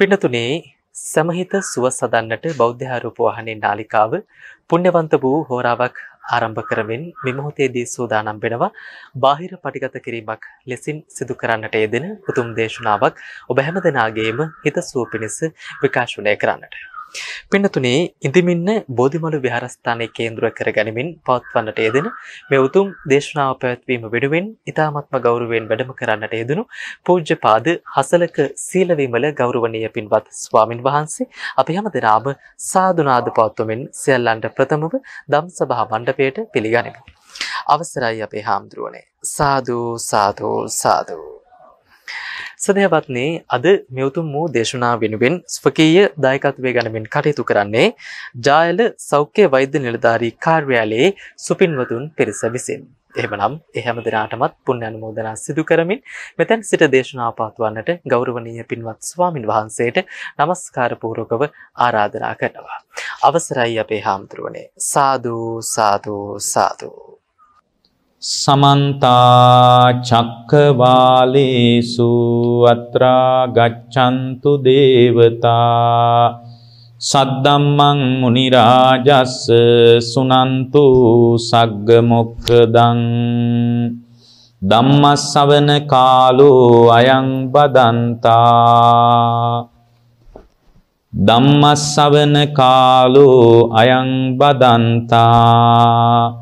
පින්නතුනේ සමහිත සුව සදන්නට බෞද්ධ ආරූප වහනේ නාලිකාව පුණ්‍යවන්ත වූ හෝරාවක් ආරම්භ කරමින් මේ මොහොතේදී සූදානම් වෙනවා බාහිර පටිගත කිරීමක් ලෙසින් සිදු කරන්නට යෙදෙන උතුම් දේශනාවක් ඔබ හැමදෙනාගේම හිත සුව පිණිස විකාශනය කරන්නට. පින්නතුනේ ඉඳමින්න බෝධිමළු විහාරස්ථානයේ කේන්ද්‍ර කරගනිමින් පවත්වන්නට යෙදෙන මේ උතුම් දේශනාව පැවැත්වීම වෙනුවෙන් ඊ타මත්ම ගෞරවයෙන් වැඩම කරන්නට යෙදුණු පූජ්‍යපාද හසලක සීලවිමල ගෞරවනීය පින්වත් ස්වාමින් වහන්සේ අපි හැමදෙනාම සාදුනාද පවත්වමින් සියල්ලන්ට ප්‍රථමව ධම්සභා මණ්ඩපයට පිළිගනිමු. අවසරයි අපේ හාමුදුරුවනේ. සාදු සාදු සාදු සදහවත්නේ අද මෙවතුම් වූ දේශනා වෙනුවෙන් ස්වකීය දායකත්වය ගණමින් කටයුතු කරන්නේ ජායල සෞඛ්‍ය වෛද්‍ය නිලධාරී කාර්යාලයේ සුපින්වතුන් පිරිස විසින්. එහෙමනම් ඒ හැම දිනාටමත් පුණ්‍ය අනුමෝදනා සිදු කරමින් මෙතෙන් සිට දේශනා පවත්වන්නට ගෞරවනීය පින්වත් ස්වාමින් වහන්සේට নমස්කාර පූර්වකව ආරාධනා කරනවා. අවසරයි අපේ හාමුදුරුවනේ. සාදු සාදු සාදු සමන්තා චක්කවාලේසු අත්‍රා ගච්ඡන්තු දේවතා සද්දම්මං මුනි රාජස්ස සුනන්තු සග්ග මොක්ඛදං ධම්මස්සවන කාලෝ අයං බදන්තා ධම්මස්සවන කාලෝ අයං බදන්තා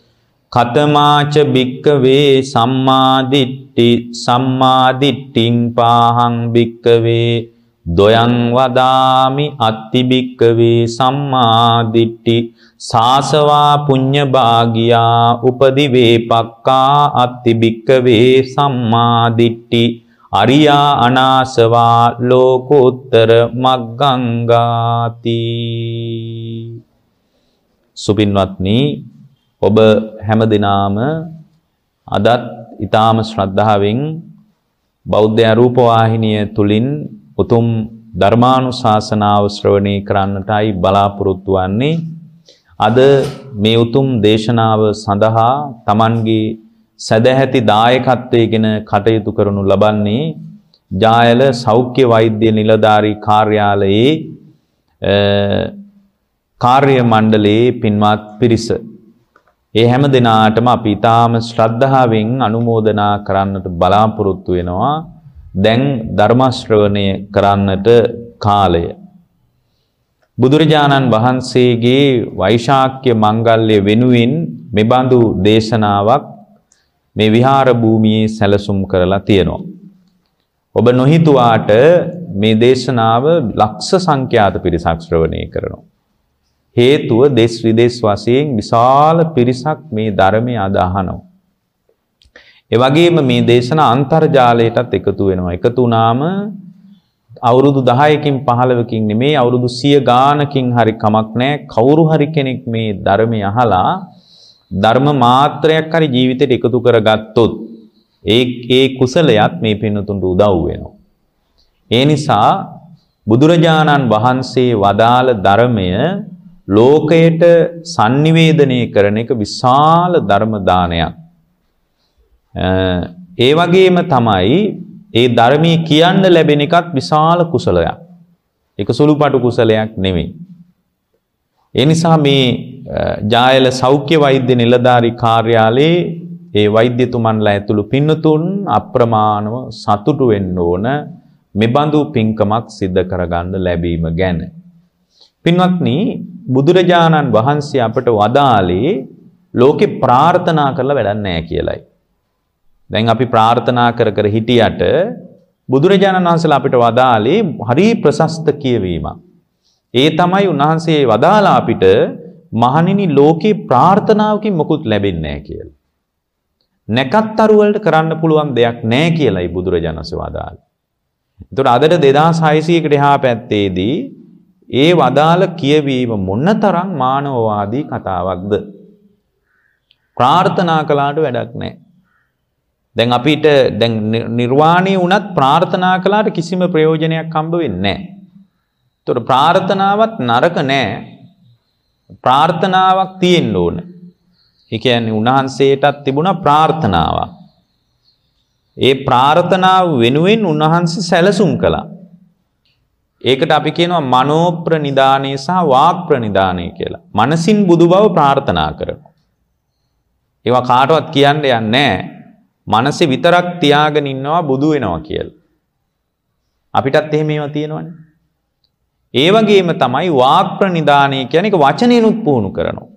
කතමාච භික්කවේ සම්මාදිට්ටි සම්මාදිට්ටිං පාහං භික්කවේ දොයං වදාමි අත්ති භික්කවේ සම්මාදිට්ටි සාසවා පුඤ්ඤභාගියා උපදිවේ පක්කා අත්ති භික්කවේ සම්මාදිට්ටි අරියා අනාසවා ලෝකෝත්තර මග්ගංගාති සුපින්වත්නි ඔබ හැම දිනාම අදත් ඊ타ම ශ්‍රද්ධාවෙන් බෞද්ධ රූප වාහිනිය තුලින් උතුම් ධර්මානුශාසනාව ශ්‍රවණය කරන්නටයි බලාපොරොත්තු වෙන්නේ අද මේ උතුම් දේශනාව සඳහා Tamanගේ සදැහැති දායකත්වයේගෙන කටයුතු කරනු ලබන්නේ ජායල සෞඛ්‍ය වෛද්‍ය නිලධාරී කාර්යාලයේ කාර්ය මණ්ඩලයේ පින්වත් පිරිස ඒ හැම දිනාටම අපි ඊටාම ශ්‍රද්ධාවෙන් අනුමෝදනා කරන්නට බලාපොරොත්තු වෙනවා. දැන් ධර්ම ශ්‍රවණය කරන්නට කාලය. බුදුරජාණන් වහන්සේගේ වෛශාක්‍ය මංගල්‍ය වෙනුවෙන් මෙබඳු දේශනාවක් මේ විහාර භූමියේ සැලසුම් කරලා තියෙනවා. ඔබ නොහිතුවාට මේ දේශනාව ලක්ෂ සංඛ්‍යාත පිරිසක් ශ්‍රවණය කරනවා. හේතුව දෙස් විදේශ වශයෙන් විශාල පිරිසක් මේ ධර්මය අදහනවා. ඒ වගේම මේ දේශන අන්තර්ජාලයටත් එකතු වෙනවා. එකතු වුණාම අවුරුදු 10කින් 15කින් නෙමේ අවුරුදු 100 ගානකින් හරි කමක් නැහැ. කවුරු හරි කෙනෙක් මේ ධර්මය අහලා ධර්ම මාත්‍රයක් හරි ජීවිතයට එකතු කරගත්තොත් ඒ ඒ කුසලයක් මේ පින්නතුන්ට උදව් වෙනවා. ඒ නිසා බුදුරජාණන් වහන්සේ වදාළ ධර්මය ලෝකයට sannivedanaya කරන එක විශාල ධර්ම දානයක්. ඒ වගේම තමයි ඒ ධර්මයේ කියන්න ලැබෙන එකත් විශාල කුසලයක්. ඒක සුළුපටු කුසලයක් නෙමෙයි. ඒ නිසා මේ ජායල සෞඛ්‍ය වෛද්‍ය නිලධාරී කාර්යාලයේ ඒ වෛද්‍යතුමන්ලා ඇතුළු පින්නතුන් අප්‍රමාණව සතුටු වෙන්න ඕන මෙබඳු පින්කමක් සිද්ධ කරගන්න ලැබීම ගැන. පින්වත්නි බුදුරජාණන් වහන්සේ අපට වදාළේ ලෝකේ ප්‍රාර්ථනා කරලා වැඩක් නැහැ කියලයි. දැන් අපි ප්‍රාර්ථනා කර කර හිටියට බුදුරජාණන් වහන්සේලා අපිට වදාළේ හරි ප්‍රශස්ත කියවීමක්. ඒ තමයි උන්වහන්සේ වදාලා අපිට මහණෙනි ලෝකේ ප්‍රාර්ථනාවකින් මොකුත් ලැබෙන්නේ නැහැ කියලා. නැකත්තරු වලට කරන්න පුළුවන් දෙයක් නැහැ කියලයි බුදුරජාණන්සේ වදාළේ. එතකොට අදට 2600 කට එහා පැත්තේදී ඒ වදාළ කියවීම මොන්නතරම් මානවවාදී කතාවක්ද. ප්‍රාර්ථනා කළාට වැඩක් නෑ. දැන් අපිට දැන් නිර්වාණය වුණත් ප්‍රාර්ථනා කළාට කිසිම ප්‍රයෝජනයක් හම්බ වෙන්නේ නැහැ. ඒතොර ප්‍රාර්ථනාවත් නරක නෑ. ප්‍රාර්ථනාවක් තියෙන්න ඕන. ඒ කියන්නේ උන්වහන්සේටත් තිබුණා ප්‍රාර්ථනාවක්. ඒ ප්‍රාර්ථනාව වෙනුවෙන් උන්වහන්සේ සැලසුම් කළා. ඒකට අපි කියනවා මනෝ ප්‍රනිධානය සහ වාක් ප්‍රනිධානය කියලා. මනසින් බුදු බව ප්‍රාර්ථනා කරනවා. ඒවා කාටවත් කියන්න යන්නේ නැහැ. මනසේ විතරක් තියාගෙන ඉන්නවා බුදු වෙනවා කියලා. අපිටත් එහෙම ඒවා තියෙනවනේ. ඒ වගේම තමයි වාක් ප්‍රනිධානය කියන එක වචනෙනුත් පුහුණු කරනවා.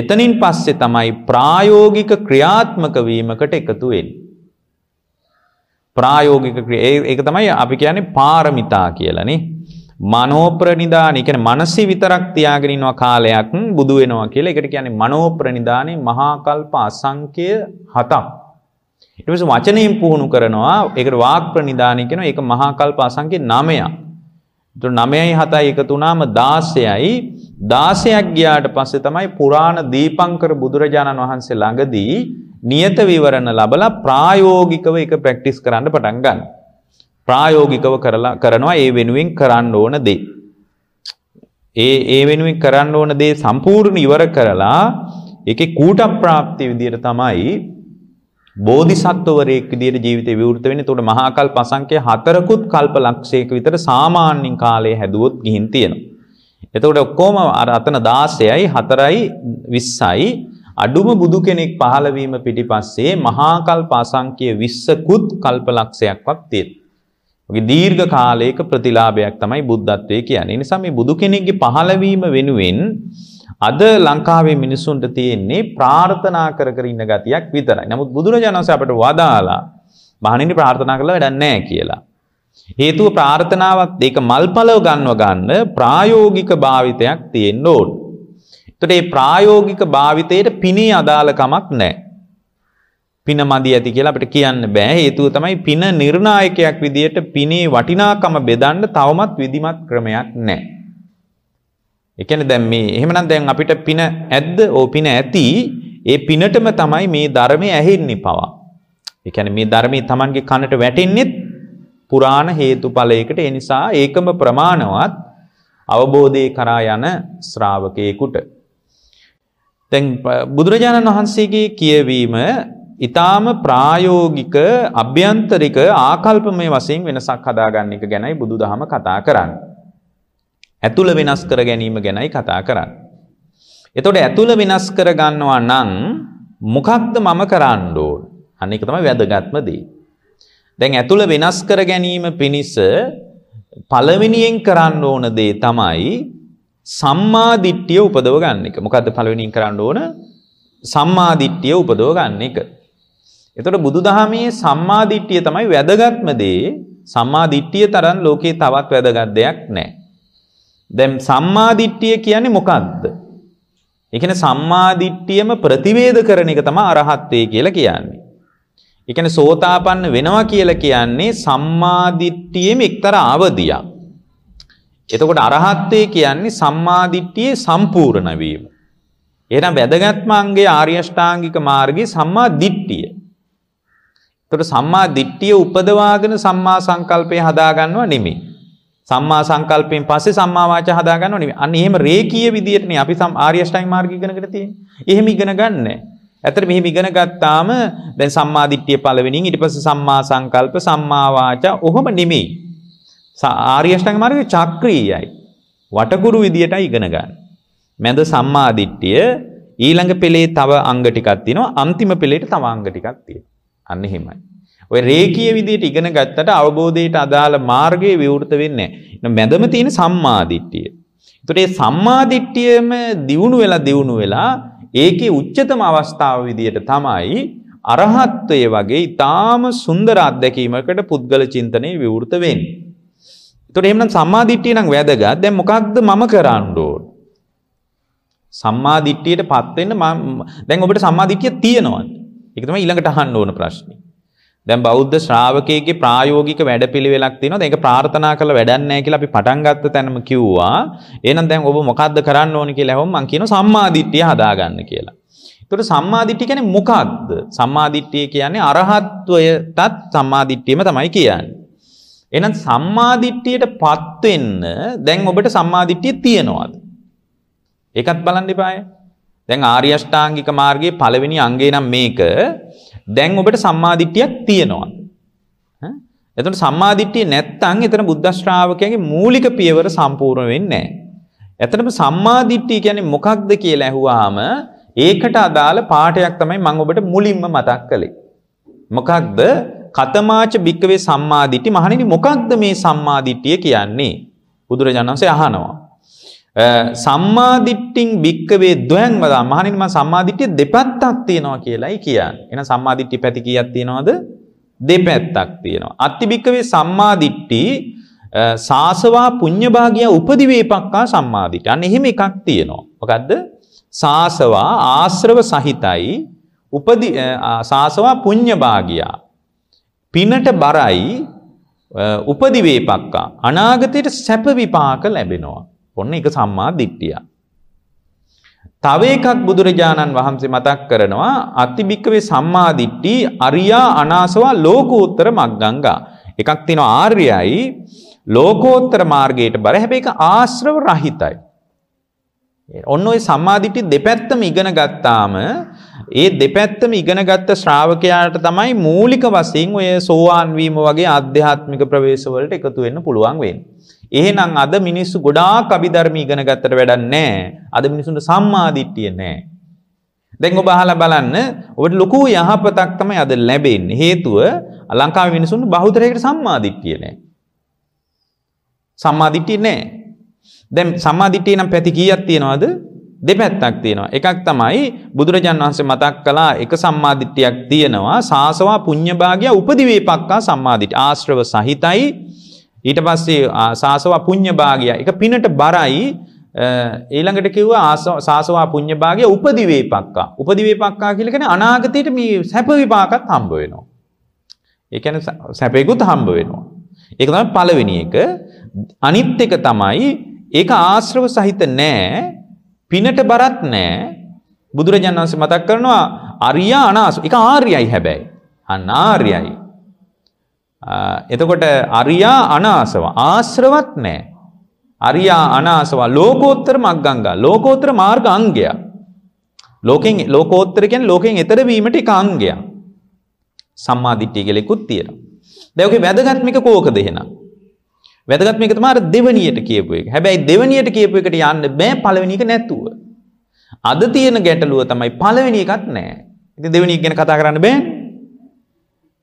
එතනින් පස්සේ තමයි ප්‍රායෝගික ක්‍රියාත්මක වීමකට එකතු වෙන්නේ. ප්‍රායෝගික ක්‍රියා ඒක තමයි අපි කියන්නේ පාරමිතා කියලානේ මනෝප්‍රනිධාන ඒ කියන්නේ මනසි විතරක් තියාගෙන ඉන්නවා කාලයක් බුදු වෙනවා කියලා ඒකට කියන්නේ මනෝප්‍රනිධානේ මහා කල්ප අසංඛ්‍ය හතක් ඊට පස්සේ වචනයෙන් පුහුණු කරනවා ඒකට වාක් ප්‍රනිධානය කියනවා ඒක මහා කල්ප අසංඛ්‍ය 9ක් එතකොට 9යි 7යි එකතු වුණාම 16යි 16ක් ගියාට පස්සේ තමයි පුරාණ දීපංකර බුදුරජාණන් වහන්සේ ළඟදී නියත විවරණ ලබලා ප්‍රායෝගිකව එක ප්‍රැක්ටිස් කරන්න පටන් ගන්න. ප්‍රායෝගිකව කරලා කරනවා ඒ වෙනුවෙන් කරන්න ඕන දේ. ඒ ඒ වෙනුවෙන් කරන්න ඕන දේ සම්පූර්ණ ඉවර කරලා ඒකේ කූට ප්‍රාප්තිය විදියට තමයි බෝධිසත්වවරයෙක් විදියට ජීවිතේ විවෘත වෙන්නේ. ඒතකොට මහා කල්ප අසංඛ්‍ය හතරකුත් කල්ප ලක්ෂයක විතර සාමාන්‍යයෙන් කාලේ හැදුවොත් ගිහින් තියෙනවා. එතකොට ඔක්කොම අර අතන 16යි 4යි 20යි අඩුම බුදු කෙනෙක් පහළවීම පිටිපස්සේ මහාකල්ප අසංඛ්‍ය 20කුත් කල්පලක්ෂයක්වත් තියෙනවා. ඔගේ දීර්ඝ කාලයක ප්‍රතිලාභයක් තමයි බුද්ධත්වයේ කියන්නේ. ඒ නිසා මේ බුදු කෙනෙක්ගේ පහළවීම වෙනුවෙන් අද ලංකාවේ මිනිසුන්ට තියෙන්නේ ප්‍රාර්ථනා කර කර ඉන්න ගතියක් විතරයි. නමුත් බුදුරජාණන් වහන්සේ අපට වදාලා මහණෙනි ප්‍රාර්ථනා කළා වැඩක් නැහැ කියලා. හේතුව ප්‍රාර්ථනාවත් ඒක මල්පලව ගන්නව ගන්න ප්‍රායෝගික භාවිතයක් තියෙන්න ඕනේ. එතකොට මේ ප්‍රායෝගික භාවිතයට පිනේ අදාළකමක් නැහැ. පින මදි ඇති කියලා අපිට කියන්න බෑ. හේතුව තමයි පින නිර්ණායකයක් විදියට පිනේ වටිනාකම බෙදන්න තවමත් විධිමත් ක්‍රමයක් නැහැ. ඒ කියන්නේ දැන් මේ එහෙමනම් දැන් අපිට පින ඇද්ද? ඕ පින ඇති. ඒ පිනටම තමයි මේ ධර්මය ඇහෙන්නේ පවා. ඒ කියන්නේ මේ ධර්මයේ Tamanගේ කනට වැටෙන්නේත් පුරාණ හේතුඵලයකට ඒ නිසා ඒකම ප්‍රමාණවත් අවබෝධය කරා යන ශ්‍රාවකයෙකුට තැන් බුදුරජාණන් වහන්සේගේ කියවීම ඉතාම ප්‍රායෝගික අභ්‍යන්තරික ආකල්පමය වසයෙන් වෙනසක් හදාගන්න එක ගැනයි බුදු දහම කතා කරන්න. ඇතුළ වෙනස් කර ගැනීම ගැනයි කතා කරන්න. එතොට ඇතුළ වෙනස් කර ගන්නවා නං මොකක්ද මම කරන්න ඕන අන්න එක තම වැදගත්මදී. දැන් ඇතුළ වෙනස් කර ගැනීම පිණිස පළවෙනියෙන් කරන්න ඕන දේ තමයි සම්මාදිට්ටිය උපදව ගන්න එක මොකක්ද පළවෙනිින් කරන්න ඕන සම්මාදිට්ටිය උපදව ගන්න එක. එතොට බුදුදහමේ සම්මාදිට්ටිය තමයි වැදගත්මදේ සම්මාදිට්ටිය තරන් ලෝකයේ තවත් වැදගත් දෙයක් නෑ. දැම් සම්මාදිට්ටිය කියන්නේ මොකක්ද. එකන සම්මාදිට්ටියම ප්‍රතිවේද කරන එක තම අරහත්වේ කියලා කියන්නේ. එකන සෝතාපන්න වෙනවා කියලා කියන්නේ සම්මාදිට්ටියම එක්තර අවධියක්. එතකොට අරහත්ත්වය කියන්නේ සම්මාදිට්ඨියේ සම්පූර්ණ වීම. එහෙනම් වැදගත්ම අංගය ආර්ය අෂ්ටාංගික මාර්ගයේ සම්මා දිට්ඨිය. එතකොට සම්මා දිට්ඨිය උපදවාගෙන සම්මා සංකල්පය හදා ගන්නව නෙමෙයි. සම්මා සංකල්පයෙන් පස්සේ සම්මා වාචා හදා ගන්නව නෙමෙයි. අන්න එහෙම රේකීය විදියටනේ අපි සම් ආර්ය අෂ්ටාංගික මාර්ගය ඉගෙනගෙන තියෙන්නේ. එහෙම ඉගෙන ගන්නෑ. ඇතර මෙහෙම ඉගෙන ගත්තාම දැන් සම්මා දිට්ඨිය පළවෙනින් ඊට පස්සේ සම්මා සංකල්ප සම්මා වාචා ඔහොම නෙමෙයි. ආර්ය අෂ්ටාංග මාර්ගය චක්‍රීයයි. වටකුරු විදියට ඉගෙන ගන්න. මැද සම්මා දිට්ඨිය ඊළඟ පෙළේ තව අංග ටිකක් තියෙනවා අන්තිම පෙළේට තව අංග ටිකක් තියෙනවා. අන්න එහෙමයි. ඔය රේකීය විදියට ඉගෙන ගත්තට අවබෝධයට අදාළ මාර්ගයේ විවෘත වෙන්නේ නැහැ. මැදම තියෙන සම්මා දිට්ඨිය. ඒතකොට මේ සම්මා දිට්ඨියම දියුණු වෙලා දියුණු වෙලා ඒකේ උච්චතම අවස්ථාව විදියට තමයි අරහත්ත්වයේ වගේ ඊටාම සුන්දර අත්දැකීමකට පුද්ගල චින්තනයේ විවෘත වෙන්නේ. එතකොට එහෙමනම් සම්මා දිට්ඨිය නම් වැදගත්. දැන් මොකක්ද මම කරන්න ඕන? සම්මා දිට්ඨියටපත් වෙන්න මම දැන් ඔබට සම්මා දිට්ඨිය තියෙනවද? ඒක තමයි ඊළඟට අහන්න ඕන ප්‍රශ්නේ. දැන් බෞද්ධ ශ්‍රාවකයෙක්ගේ ප්‍රායෝගික වැඩපිළිවෙලක් තියෙනවා. දැන් ඒක ප්‍රාර්ථනා කරලා වැඩක් නැහැ කියලා අපි පටන් ගත්ත තැනම කිව්වා. එහෙනම් දැන් ඔබ මොකද්ද කරන්න ඕනේ කියලා අහුවම මම කියනවා සම්මා දිට්ඨිය හදාගන්න කියලා. එතකොට සම්මා දිට්ඨිය කියන්නේ මොකක්ද? සම්මා දිට්ඨිය කියන්නේ අරහත්ත්වයටත් සම්මා දිට්ඨියම තමයි කියන්නේ. එහෙනම් සම්මාදිට්ඨියට පත් වෙන්න දැන් ඔබට සම්මාදිට්ඨිය තියනවාද? ඒකත් බලන්න එපාය. දැන් ආර්ය අෂ්ටාංගික මාර්ගයේ පළවෙනි අංගය නම් මේක. දැන් ඔබට සම්මාදිට්ඨියක් තියනවා. එතකොට සම්මාදිට්ඨිය නැත්තම් එතන බුද්ධ ශ්‍රාවකයාගේ මූලික පියවර සම්පූර්ණ වෙන්නේ නැහැ. එතනම සම්මාදිට්ඨිය කියන්නේ මොකක්ද කියලා ඇහුවාම ඒකට අදාළ පාඩයක් තමයි මම ඔබට මුලින්ම මතක් කළේ. මොකක්ද කතමාච භික්කවේ සම්මාදිටි මහණෙනි මොකක්ද මේ සම්මාදිට්ඨිය කියන්නේ? බුදුරජාණන්සේ අහනවා. සම්මාදිට්ඨින් භික්කවේ ද්වයන් වදා මහණෙනි මම සම්මාදිට්ඨිය දෙපැත්තක් තියනවා කියලායි කියන්නේ. එහෙනම් සම්මාදිට්ඨි පැති කීයක් තියනවද? දෙපැත්තක් තියෙනවා. අත්ති භික්කවේ සම්මාදිට්ඨි සාසවා පුඤ්ඤභාගිය උපදිවේපක්කා සම්මාදිට්ඨි. අන්න එහෙම එකක් තියෙනවා. මොකද්ද? සාසවා ආශ්‍රව සහිතයි උපදි සාසවා පුඤ්ඤභාගියා පිනට බරයි උපදිවේපක්කා අනාගතයට සැප විපාක ලැබෙනවා. ඔන්න එක සම්මා දිට්ඨිය. තව එකක් බුදුරජාණන් වහන්සේ මතක් කරනවා අතිබික්කවේ සම්මා දිට්ඨි අරියා අනාසවා ලෝකෝත්තර මග්ගංගා. එකක් තියෙනවා ආර්යයි ලෝකෝත්තර මාර්ගයට බර හැබැයි ඒක ආශ්‍රව රහිතයි. ඔන්න ඔය සම්මාදිට්ඨි දෙපැත්තම ඉගෙන ගත්තාම ඒ දෙපැත්තම ඉගෙනගත්ත ශ්‍රාවකයාට තමයි මූලික වශයෙන් ඔය සෝවාන් වීම වගේ ආධ්‍යාත්මික ප්‍රවේශ වලට එකතු වෙන්න පුළුවන් වෙන්නේ. එහෙනම් අද මිනිස්සු ගොඩාක් අභිධර්ම ඉගෙන ගත්තට වැඩක් නැහැ. අද මිනිසුන්ට සම්මාදිට්ඨිය නැහැ. දැන් ඔබ අහලා බලන්න ඔබට ලොකු යහපතක් තමයි අද ලැබෙන්නේ. හේතුව ලංකාවේ මිනිසුන්ට බහුතරයකට සම්මාදිට්ඨිය නැහැ. සම්මාදිට්ඨිය නැහැ. දැන් සම්මාදිට්ඨිය නම් පැති කීයක් තියනවද? දෙපැත්තක් තියෙනවා. එකක් තමයි බුදුරජාන් වහන්සේ මතක් කළා එක සම්මාදිට්ඨියක් තියෙනවා. සාසවා පුඤ්ඤභාගය උපදිවේපක්කා සම්මාදිට්ඨි. ආශ්‍රව සහිතයි. ඊට පස්සේ සාසවා පුඤ්ඤභාගය එක පිනට බරයි. ඊළඟට කිව්වා සාසවා පුඤ්ඤභාගය උපදිවේපක්කා. උපදිවේපක්කා කියලා කියන්නේ අනාගතයේට මේ සැප විපාකත් හම්බ වෙනවා. ඒ කියන්නේ සැපේකුත් හම්බ වෙනවා. ඒක තමයි පළවෙනි එක. අනිත් එක තමයි ඒක ආශ්‍රව සහිත නෑ පිනට බරත් නෑ බුදුරජාණන් වහන්සේ මතක් කරනවා අරියා අනාසු. ඒක ආර්යයි හැබැයි. අනාර්යයි. එතකොට අරියා අනාසව ආශ්‍රවත් නෑ. අරියා අනාසව ලෝකෝත්තර මග්ගංගා. ලෝකෝත්තර මාර්ග අංගයක්. ලෝකෙන් ලෝකෝත්තර කියන්නේ ලෝකෙන් එතර වීමට එක අංගයක්. සම්මා දිට්ඨිය කියලා ඉක්ුත් තියෙනවා. දැන් ඔකේ වැදගත්මික කෝකද එහෙනම්? වැදගත් මේක තමයි අර දෙවණියට කියපු එක. හැබැයි දෙවණියට කියපු එකට යන්න බෑ පළවෙනි එක නැතුව. අද තියෙන ගැටලුව තමයි පළවෙනි එකක් නැහැ. ඉතින් දෙවණිය ගැන කතා කරන්න බෑනේ.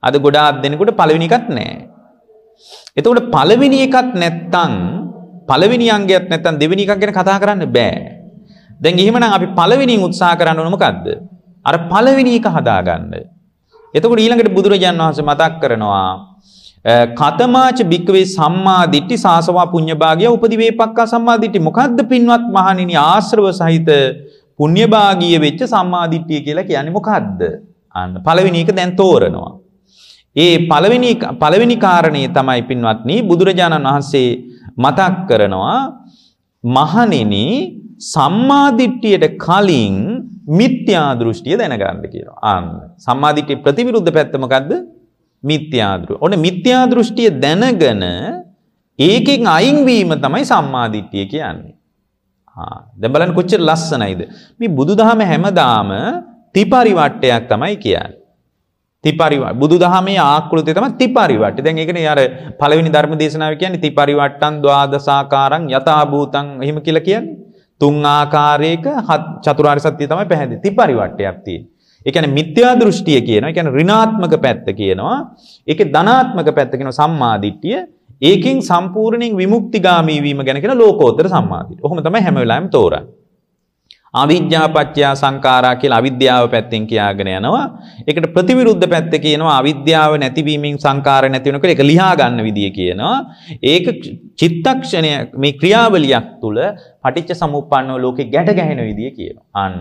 අද ගොඩාක් දෙනෙකුට පළවෙනි එකක් නැහැ. එතකොට පළවෙනි එකක් නැත්තම් පළවෙනි අංගයක් නැත්තම් දෙවෙනි එකක් ගැන කතා කරන්න බෑ. දැන් එහෙමනම් අපි පළවෙනිින් උත්සාහ කරන්න ඕන මොකද්ද? අර පළවෙනි එක හදාගන්න. එතකොට ඊළඟට බුදුරජාන් වහන්සේ මතක් කරනවා කතමාච භික්වේ සම්මාධිට්ටි සාසවා පුුණ්්‍යභාගය උපදිවේ පක්කා සම්මාධිටි මොකක්ද පින්වත් මහනිනි ආශ්‍රව සහිත පුුණ්්‍යභාගිය වෙච්ච සම්මාධිට්ටිය කියලා කියන්නේ මොකක්ද අන්න පලවිනික දැන් තෝරනවා. ඒ පලවෙනි කාරණය තමයි පින්වත්නි බුදුරජාණන් වහන්සේ මතක් කරනවා මහනෙනි සම්මාධිට්ටියට කලින් මිත්‍යා දෘෂ්ටිය දැනගන්න කියලා අන්න සම්මාධිට්ටි ප්‍රතිවිරුද්ධ පැත්තමකක්ද මිත්‍යා දෘෂ්ටි. ඔන්න මිත්‍යා දෘෂ්ටිය දැනගෙන ඒකෙන් අයින් වීම තමයි සම්මාදිට්ඨිය කියන්නේ. ආ දැන් බලන්න කොච්චර ලස්සනයිද. මේ බුදුදහම හැමදාම ත්‍රිපරිවට්ටයක් තමයි කියන්නේ. ත්‍රිපරිව බුදුදහමේ ආකෘතිය තමයි ත්‍රිපරිවට්ටය. දැන් ඒකනේ අර පළවෙනි ධර්ම දේශනාවේ කියන්නේ ත්‍රිපරිවට්ටං ද්වාදසාකාරං යථා භූතං එහෙම කියලා කියන්නේ. තුන් ආකාරයක චතුරාර්ය සත්‍ය තමයි පැහැදිලි. ත්‍රිපරිවට්ටයක් තියෙන්නේ. ඒ කියන්නේ මිත්‍යා දෘෂ්ටිය කියනවා. ඒ කියන්නේ ඍණාත්මක පැත්ත කියනවා. ඒකේ ධනාත්මක පැත්ත කියනවා සම්මාදිට්ඨිය. ඒකෙන් සම්පූර්ණයෙන් විමුක්තිගාමී වීම ගැන කියන ලෝකෝත්තර සම්මාදිට්ඨිය. ඔහොම තමයි හැම වෙලාවෙම තෝරන්නේ. අවිද්‍යාපච්චය සංඛාරා කියලා අවිද්‍යාව පැත්තෙන් කියාගෙන යනවා. ඒකට ප්‍රතිවිරුද්ධ පැත්ත කියනවා අවිද්‍යාව නැතිවීමෙන් සංඛාර නැති වෙනකොට ඒක ලිහා ගන්න විදිය කියනවා. ඒක චිත්තක්ෂණය මේ ක්‍රියාවලියක් තුළ පටිච්ච සමුප්පන්නව ලෝකේ ගැට ගැහෙන විදිය කියනවා. අන්න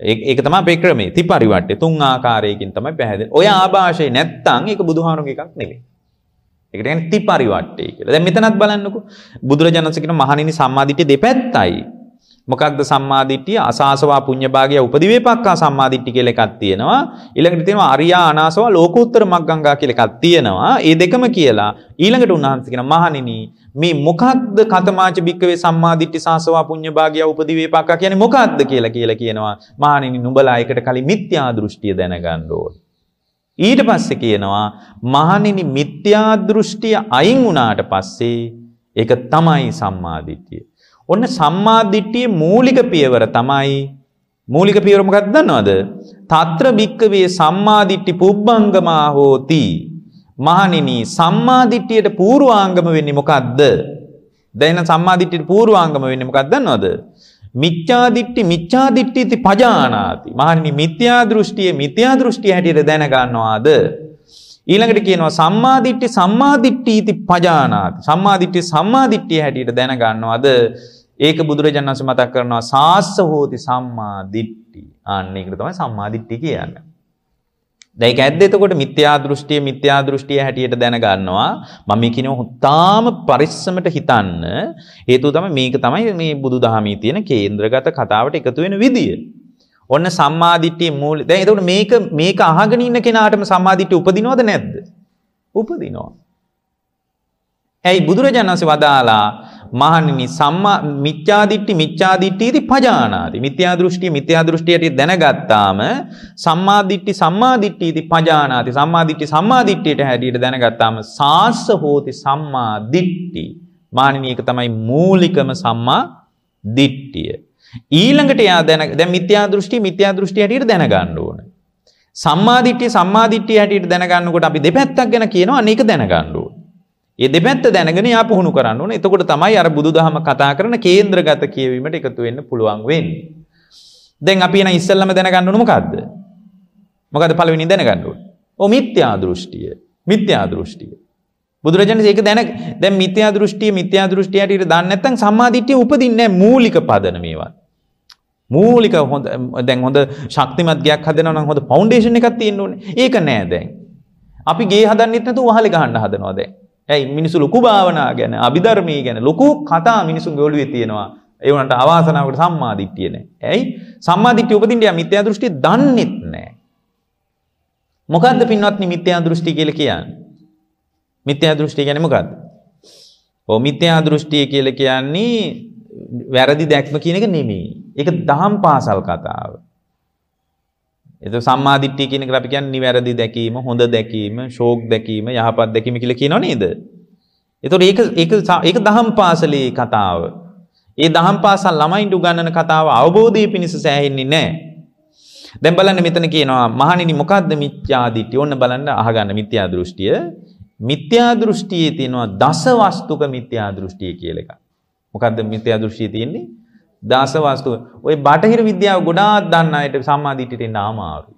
ඒක තම පෙක්‍රමේ ති පරිවට්ට තුන් ආකාරයකින් තමයි පැහැද ඔය ආභාෂය නැත්තං එක බුදුහාරු එකක් නෙවේ එකට ති පරිවට්ටේ කියලා මෙතනත් බලන්නකු බුදුරජාණසකෙන මහනිනි සම්මාධිට දෙපැත්තයි මොකක්ද සම්මාදිට්ඨිය අසාසවා පුඤ්ඤභාගය උපදිවේපක්කා සම්මාදිට්ඨිය කියලා එකක් තියෙනවා ඊළඟට තියෙනවා අරියා අනාසවා ලෝකෝත්තර මග්ගංගා කියලා එකක් තියෙනවා ඒ දෙකම කියලා ඊළඟට උන්වහන්සේ කියන මහණෙනි මේ මොකක්ද කතමාච බික්කවේ සම්මාදිට්ඨි සාසවා පුඤ්ඤභාගය උපදිවේපක්කා කියන්නේ මොකක්ද කියලා කියලා කියනවා මහණෙනි නුඹලා එකට කලින් මිත්‍යා දෘෂ්ටිය දැනගන්න ඊට පස්සේ කියනවා මහණෙනි මිත්‍යා දෘෂ්ටිය අයින් වුණාට පස්සේ ඒක තමයි සම්මාදිට්ඨිය ඔන්න සම්මාදිට්ඨියේ මූලික පියවර තමයි මූලික පියවර මොකක්ද දන්නවද? తත්‍ර භික්කවේ සම්මාදිට්ඨි පුබ්බංගමා හෝති. මහණෙනි සම්මාදිට්ඨියට පූර්වාංගම වෙන්නේ මොකද්ද? දැන් සම්මාදිට්ඨියට පූර්වාංගම වෙන්නේ මොකක්ද දන්නවද? මිච්ඡාදිට්ටි මිච්ඡාදිට්ටිති පජානාති. මහණනි මිත්‍යා දෘෂ්ටියේ මිත්‍යා දෘෂ්ටිය හැටියට දැන ගන්නවාද? ඊළඟට කියනවා සම්මාදිට්ටි සම්මාදිට්ටිති පජානාති. සම්මාදිට්ටි සම්මාදිට්ටිය හැටියට දැන ගන්නවාද? ඒක බුදුරජාණන් වහන්සේ මතක් කරනවා සාස්ස හෝති සම්මා දිට්ඨි. ආන්න ඒකට තමයි සම්මා දිට්ඨිය කියන්නේ. දැන් ඒක ඇද්ද එතකොට මිත්‍යා දෘෂ්ටිය මිත්‍යා දෘෂ්ටිය හැටියට දැනගන්නවා. මම මේ කියනවා හොතාම පරිස්සමට හිතන්න. හේතුව තමයි මේක තමයි මේ බුදුදහමේ තියෙන කේන්ද්‍රගත කතාවට එකතු වෙන විදිය. ඔන්න සම්මාදිට්ඨිය මූල දැන් එතකොට මේක මේක අහගෙන ඉන්න කෙනාටම සම්මාදිට්ඨිය උපදිනවද නැද්ද? උපදිනවා. ඇයි බුදුරජාණන් වහන්සේ වදාලා මහණනි සම්මා මිත්‍යාදිට්ඨි මිත්‍යාදිට්ඨියති පජානාති. මිත්‍යා දෘෂ්ටිය මිත්‍යා දෘෂ්ටියට දැනගත්තාම සම්මාදිට්ඨි සම්මාදිට්ඨියති පජානාති. සම්මාදිට්ඨි සම්මාදිට්ඨියට හැටියට දැනගත්තාම සාස්ස හෝති සම්මාදිට්ඨි. මහණනි ඒක තමයි මූලිකම සම්මා දිට්ඨිය. ඊළඟට යා දැන දැන් මිත්‍යා දෘෂ්ටි මිත්‍යා දෘෂ්ටි හැටියට දැනගන්න ඕන. සම්මාදිට්ඨිය සම්මාදිට්ඨිය හැටියට දැනගන්නකොට අපි දෙපැත්තක් ගැන කියනවා අනේක දැනගන්න ඕන. ඒ දෙපැත්ත දැනගෙන යා පුහුණු කරන්න ඕනේ. එතකොට තමයි අර බුදුදහම කතා කරන කේන්ද්‍රගත කියවීමට එකතු වෙන්න පුළුවන් වෙන්නේ. දැන් අපි එන ඉස්සෙල්ලම දැනගන්න ඕන මොකද්ද? මොකද්ද පළවෙනි දැනගන්න ඕන? ඔව් මිත්‍යා දෘෂ්ටිය. මිත්‍යා දෘෂ්ටිය. බුදුරජාණන් ඒක දැන දැන් මිත්‍යා දෘෂ්ටිය මිත්‍යා දෘෂ්ටියට ඉර දාන්න නැත්නම් සම්මාදිට්ඨිය උපදින්නේ මූලික පදන මේවත්. මූලික හොඳ දැන් හොඳ ශක්තිමත් ගයක් හදනවා නම් හොඳ ෆවුන්ඩේෂන් එකක් තියෙන්න ඕනේ. ඒක නෑ දැන්. අපි ගේ හදන්නෙත් නැතුව වහලේ ගහන්න හදනවා දැන්. ඇයි මිනිසු ලොකු භාවනා ගැන අභිධර්මී ගැන ලොකු කතා මිනිසුන් ගොළුවේ තියෙනවා. ඒ වුණාට අවාසනාවකට සම්මාදිට්ඨිය නැහැ. ඇයි? සම්මාදිට්ඨිය උපදින්න යා මිත්‍යා දෘෂ්ටි දන්නේත් නැහැ. මොකද්ද පින්වත්නි මිත්‍යා දෘෂ්ටි කියලා කියන්නේ? මිත්‍යා දෘෂ්ටි කියන්නේ මොකද්ද? ඔව් මිත්‍යා දෘෂ්ටිය කියලා කියන්නේ වැරදි දැක්ම කියන එක නෙමෙයි. ඒක දහම් පාසල් කතාව. එතකොට සම්මාදිට්ඨිය කියන එකට අපි කියන්නේ නිවැරදි දැකීම, හොඳ දැකීම, ශෝක් දැකීම, යහපත් දැකීම කියලා කියනව නේද? එතකොට ඒක ඒක ඒක දහම් පාසලේ කතාව. ඒ දහම් පාසල් ළමයින්ට උගන්වන කතාව අවබෝධය පිණිස සෑහෙන්නේ නැහැ. දැන් බලන්න මෙතන කියනවා මහණෙනි මොකද්ද මිත්‍යාදිට්ඨිය? ඔන්න බලන්න අහගන්න මිත්‍යා දෘෂ්ටිය. මිත්‍යා දෘෂ්ටියේ තියෙනවා දසවස්තුක මිත්‍යා දෘෂ්ටිය කියලා එකක්. මොකද්ද මිත්‍යා දෘෂ්ටිය තියෙන්නේ? දාස වාස්තුව. ওই බටහිර විද්‍යාව ගොඩාක් දන්න අයට සම්මාදිටියට එන්න අමාරුයි.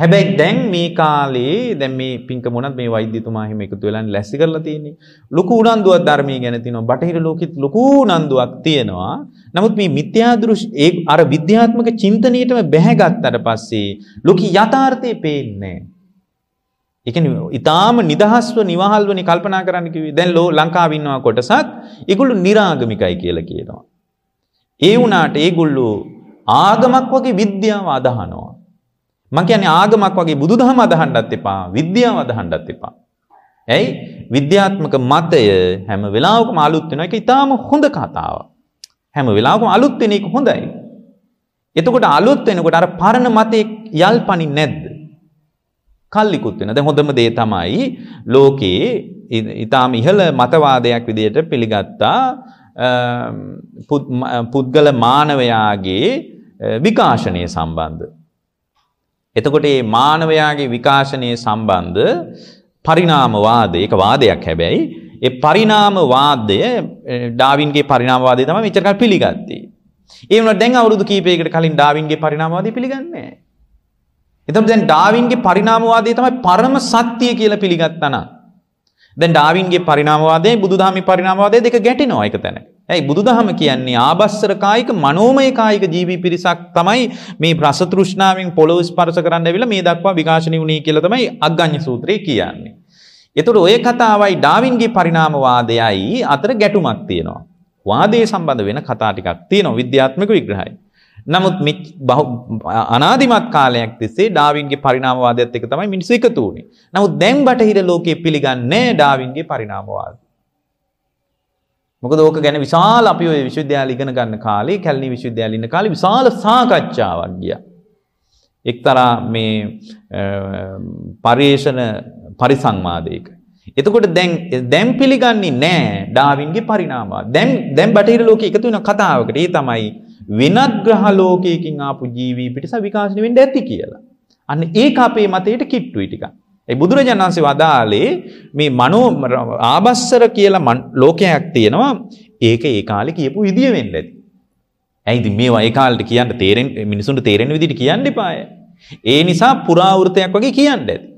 හැබැයි දැන් මේ කාලේ දැන් මේ පින්ක මොනත් මේ වෛද්‍යතුමා හිම එකතු වෙලා ලැසි කරලා තියෙන්නේ. ලොකු උනන්දුවක් ධර්මයේ ගැන තියෙනවා. බටහිර ලෝකෙත් ලොකු උනන්දුවක් තියෙනවා. නමුත් මේ මිත්‍යා දෘෂ්ටි අර විද්‍යාත්මක චින්තනයටම බැහැගත්තට පස්සේ ලෝකී යථාර්ථය පේන්නේ නැහැ. ඒ කියන්නේ ඊටාම නිදහස්ව නිවහල්වනි කල්පනා කරන්න කිව්වේ. දැන් ලෝ ලංකාවේ ඉන්නවා කොටසක් ඒගොල්ලෝ निराගමිකයි කියලා කියනවා. ඒ වුණාට ඒගොල්ලෝ ආගමක් වගේ විද්‍යාව අදහනවා. මං කියන්නේ ආගමක් වගේ බුදුදහම අදහන්නත් එපා, විද්‍යාව අදහන්නත් එපා. ඇයි? විද්‍යාත්මක මතය හැම වෙලාවකම අලුත් වෙන එක ඊටාම හොඳ කතාවක්. හැම වෙලාවකම අලුත් වෙන එක හොඳයි. එතකොට අලුත් වෙනකොට අර පරණ මතේ යල්පණින් නැද්ද? කල්ලිකුත් වෙන. දැන් හොඳම දේ තමයි ලෝකයේ ඊටාම ඉහළ මතවාදයක් විදිහට පිළිගත්තා පුද්ගල මානවයාගේ විකාශනය සම්බන්ධ. එතකොට මේ මානවයාගේ විකාශනය සම්බන්ධ පරිණාමවාදය ඒක වාදයක් හැබැයි ඒ පරිණාමවාදය ඩාවින්ගේ පරිණාමවාදය තමයි මෙච්චර කල් පිළිගත්තේ. ඒ වුණා දැන් අවුරුදු කීපයකට කලින් ඩාවින්ගේ පරිණාමවාදය පිළිගන්නේ නැහැ. එතකොට දැන් ඩාවින්ගේ පරිණාමවාදය තමයි පරම සත්‍ය කියලා පිළිගත්තා නම් දැන් ඩාවින්ගේ පරිණාමවාදයයි බුදුදහමේ පරිණාමවාදය දෙක ගැටෙනවා එක තැන. ඇයි බුදුදහම කියන්නේ ආබස්සර කායික මනෝමය කායික ජීවී පිරිසක් තමයි මේ රස තෘෂ්ණාවෙන් පොළොව ස්පර්ශ කරන්න ඇවිල්ලා මේ දක්වා විකාශනය වුණේ කියලා තමයි අග්ගඤ්ඤ සූත්‍රය කියන්නේ. ඒතර ඔය කතාවයි ඩාවින්ගේ පරිණාමවාදයයි අතර ගැටුමක් තියෙනවා. වාදයේ සම්බන්ධ වෙන කතා ටිකක් තියෙනවා විද්‍යාත්මක විග්‍රහයයි. නමුත් මේ අනාදිමත් කාලයක් තිස්සේ ඩාවින්ගේ පරිණාමවාදයත් එක්ක තමයි මිනිස්සු එකතු වුනේ. නමුත් දැන් බටහිර ලෝකයේ පිළිගන්නේ ඩාවින්ගේ පරිණාමවාදය. මොකද ඕක ගැන විශාල අපි ওই විශ්වවිද්‍යාල ඉගෙන ගන්න කාලේ කැලණි විශ්වවිද්‍යාලේ ඉන්න කාලේ විශාල සාකච්ඡාවක් ගියා. එක්තරා මේ පරිේශන පරිසංවාදයක. එතකොට දැන් දැන් පිළිගන්නේ නැහැ ඩාවින්ගේ පරිණාමය. දැන් දැන් බටහිර ලෝකයේ එකතු වෙන කතාවකට. ඒ තමයි වෙනත් ග්‍රහ ලෝකයකින් ආපු ජීවී පිටස විකාශනය වෙන්න ඇති කියලා. අන්න ඒක අපේ මතයට කිට්ටුයි ටිකක්. ඒ බුදුරජාණන් වහන්සේ වදාලේ මේ මනෝ ආබස්සර කියලා ලෝකයක් තියෙනවා. ඒක ඒ කාලේ කියපු විදිය වෙන්න ඇති. ඇයි ඉතින් මේවා ඒ කාලේට කියන්න තේරෙන්නේ මිනිසුන්ට තේරෙන විදිහට කියන්න එපාය. ඒ නිසා පුරාවෘතයක් වගේ කියන්න ඇති.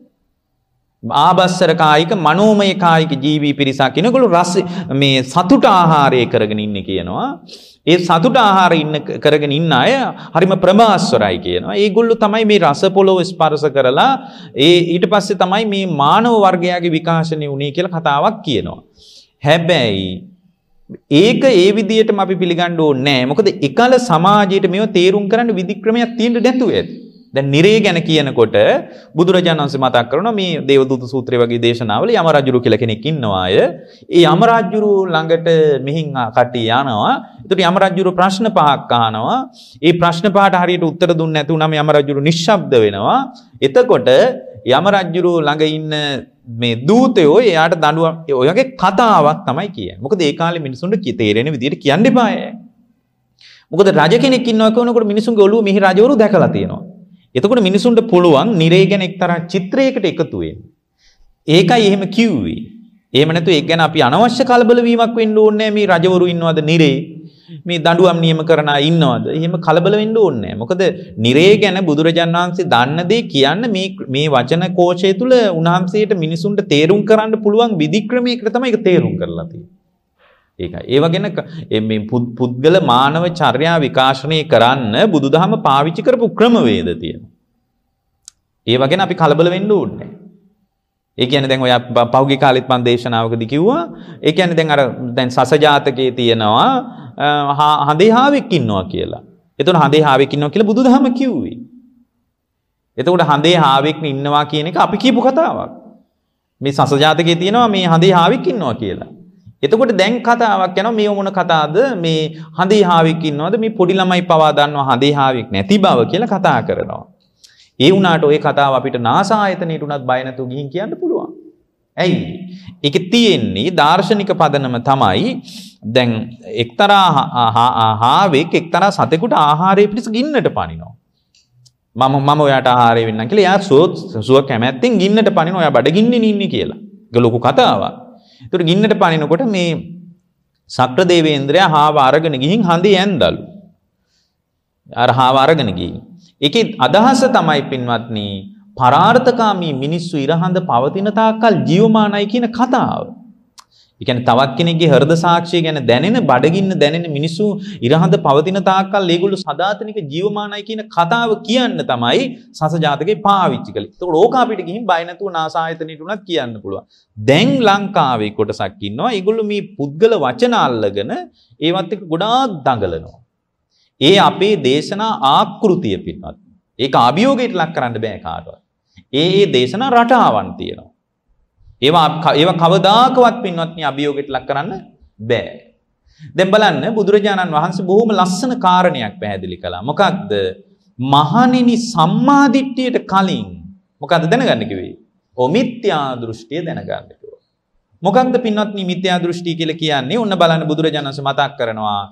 ආබස්සර කායික මනෝමය කායික ජීවී පිරිසක් කෙනගොළු රස මේ සතුට ආහාරය කරගෙන ඉන්න කියනවා. ඒ සතුට ආහාර ඉන්න කරගෙන ඉන්න අය හරිම ප්‍රමාස්වරයි කියනවා. ඒගොල්ලෝ තමයි මේ රස පොළොව ස්පර්ශ කරලා ඒ ඊට පස්සේ තමයි මේ මානව වර්ගයාගේ විකාශනය වුණේ කියලා කතාවක් කියනවා. හැබැයි ඒක ඒ විදිහටම අපි පිළිගන්න ඕනේ නැහැ. මොකද එකල සමාජයේ මේව තේරුම් කරන්න විධික්‍රමයක් තියෙන්න නැතුව ඇති. දැන් නිරේ ගැන කියනකොට බුදුරජාණන් වහන්සේ මතක් කරනවා මේ දේවදූත සූත්‍රය වගේ දේශනාවල යම රජුරු කියලා කෙනෙක් ඉන්නවා අය. ඒ යම රජුරු ළඟට මෙහින් කට්ටිය යනවා. එතකොට යම රජුරු ප්‍රශ්න පහක් අහනවා. ඒ ප්‍රශ්න පහට හරියට උත්තර දුන්නේ නැති වුනම යම රජුරු නිශ්ශබ්ද වෙනවා. එතකොට යම රජුරු ළඟ ඉන්න මේ දූතයෝ එයාට දඬුවම් ඔයගේ කතාවක් තමයි කියන්නේ. මොකද ඒ කාලේ මිනිසුන්ට තේරෙන විදිහට කියන්න එපාය. මොකද රජ කෙනෙක් ඉන්නවා කියනකොට මිනිසුන්ගේ ඔළුව මිහි රජවරු දැකලා තියෙනවා. එතකොට මිනිසුන්ට පුළුවන් නිරේ ගැන එක්තරා චිත්‍රයකට එකතු වෙන්න. ඒකයි එහෙම කිව්වේ. එහෙම නැතු ඒක ගැන අපි අනවශ්‍ය කලබල වීමක් වෙන්න ඕනේ මේ රජවරු ඉන්නවද නිරේ? මේ දඬුවම් නියම කරන අය ඉන්නවද? එහෙම කලබල වෙන්න ඕනේ මොකද නිරේ ගැන බුදුරජාන් වහන්සේ දන්න දේ කියන්න මේ මේ වචන කෝෂය තුල උන්වහන්සේට මිනිසුන්ට තේරුම් කරන්න පුළුවන් විධික්‍රමයකට තමයි ඒක තේරුම් කරලා තියෙන්නේ. ඒකයි. ඒව ගැන මේ පුද්ගල මානව චර්යා විකාශනය කරන්න බුදුදහම පාවිච්චි කරපු ක්‍රමවේද තියෙනවා. ඒව ගැන අපි කලබල වෙන්න ඕනේ. ඒ කියන්නේ දැන් ඔය පහුගිය කාලෙත් මම දේශනාවකදී කිව්වා. ඒ කියන්නේ දැන් අර දැන් සසජාතකයේ තියෙනවා හඳේ හාවෙක් ඉන්නවා කියලා. එතකොට හඳේ හාවෙක් ඉන්නවා කියලා බුදුදහම කිව්වේ. එතකොට හඳේ හාවෙක් ඉන්නවා කියන එක අපි කියපු කතාවක්. මේ සසජාතකයේ තියෙනවා මේ හඳේ හාවෙක් ඉන්නවා කියලා. එතකොට දැන් කතාවක් යනවා මේ මොන කතාවද මේ හඳේහාවෙක් ඉන්නවද මේ පොඩි ළමයි පවා දන්නවා හඳේහාවෙක් නැති බව කියලා කතා කරනවා. ඒ වුණාට ওই කතාව අපිට NASA ආයතනයට උනත් බය නැතුව ගිහින් කියන්න පුළුවන්. ඇයි? ඒක තියෙන්නේ දාර්ශනික පදනම තමයි දැන් එක්තරා හාවෙක් එක්තරා සතෙකුට ආහාරය පිණිස ගින්නට පනිනවා. මම මම ඔයාට ආහාරය වෙන්නම් කියලා එයා සුව කැමැත්තෙන් ගින්නට පනිනවා. ඔයා බඩගින්නේ නින්නේ කියලා. ඒක ලොකු කතාවක්. ඒතර ගින්නට පනිනකොට මේ සක්‍රදේවේන්ද්‍රයා හාව අරගෙන ගිහින් හඳේ ඇන්දලු. අර හාව අරගෙන ගිහින්. ඒකේ අදහස තමයි පින්වත්නි පරාර්ථකාමී මිනිස්සු ඉරහඳ පවතින තාක්කල් ජීවමානයි කියන කතාව. ඒ කියන්නේ තවත් කෙනෙක්ගේ හෘද සාක්ෂිය ගැන දැනෙන බඩගින්න දැනෙන මිනිස්සු ඉරහඳ පවතින තාක්කල් ඒගොල්ලෝ සදාතනික ජීවමානයි කියන කතාව කියන්න තමයි සසජාතකේ පාවිච්චි කළේ. ඒතකොට ඕක අපිට ගිහින් බය නැතුව නාසායතනෙට උනත් කියන්න පුළුවන්. දැන් ලංකාවේ කොටසක් ඉන්නවා. ඒගොල්ලෝ මේ පුද්ගල වචන අල්ලගෙන ඒවත් එක්ක ගොඩාක් දඟලනවා. ඒ අපේ දේශනා ආකෘතිය පිටවත්. ඒක අභියෝගයට ලක් කරන්න බෑ කාටවත්. ඒ ඒ දේශනා රටාවන් තියෙනවා. ඒවා ඒවා කවදාකවත් පින්වත්නි අභියෝගයට ලක් කරන්න බෑ. දැන් බලන්න බුදුරජාණන් වහන්සේ බොහොම ලස්සන කාරණයක් පැහැදිලි කළා. මොකක්ද? මහණෙනි සම්මාදිට්ඨියට කලින් මොකද්ද දැනගන්න කිව්වේ? ඔමිත්‍යා දෘෂ්ටිය දැනගන්න කිව්වා. මොකක්ද පින්වත්නි මිත්‍යා දෘෂ්ටි කියලා කියන්නේ? ඔන්න බලන්න බුදුරජාණන් වහන්සේ මතක් කරනවා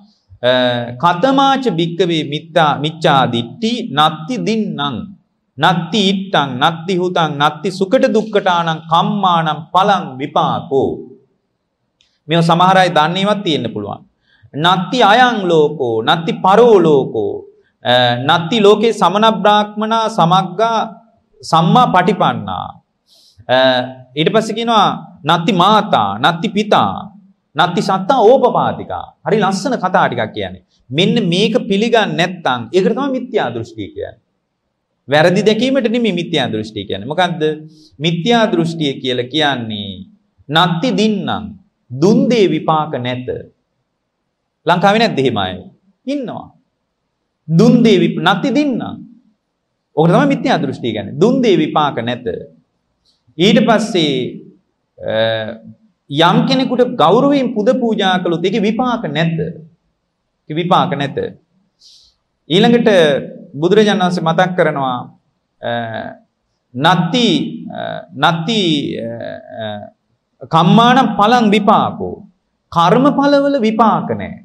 කතමාච භික්කවේ මිත්තා මිච්ඡා දිට්ටි නත්ති දින්නම් නත්ති ඉට්ටං නත්ති හුතං නත්ති සුකට දුක්කටානං කම්මානම් පලං විපාකෝ. මෙ සමහරයි දන්නේවත් තියෙන්න්න පුළුවන්. නත්ති අයං ලෝකෝ නත්ති පරෝලෝකෝ නත්ති ලෝකේ සමන බ්‍රාක්්මනා සමක්ගා සම්මා පටිපන්නා. ඉට පසකිෙනවා නත්ති මාතා නත්ති පිතා නත්ති සත්තා ඕපපාතිකා හරි ලස්සන කතාටිකක් කියන්නේ. මෙන්න මේක පිළිගන්න නැත්තං ඒකරතම මිත්‍යා දෘෂ්ටි කියන්නේ. වැරදි දැකීමට නෙමෙයි මිත්‍යා දෘෂ්ටි කියන්නේ. මොකද්ද? මිත්‍යා දෘෂ්ටිය කියලා කියන්නේ නත්ති දින්නම් දුන් දේ විපාක නැත. ලංකාවේ නැද්ද එහෙම අය? ඉන්නවා. දුන් දේ විප නත්ති දින්නම්. ඔකට තමයි මිත්‍යා දෘෂ්ටි කියන්නේ. දුන් දේ විපාක නැත. ඊට පස්සේ යම් කෙනෙකුට ගෞරවයෙන් පුද පූජා කළොත් ඒකේ විපාක නැත. විපාක නැත. ඊළඟට බුදුරජාණන් වහන්සේ මතක් කරනවා නත්ති නත්ති කම්මාන පලං විපාකෝ කර්මඵලවල විපාක නැහැ.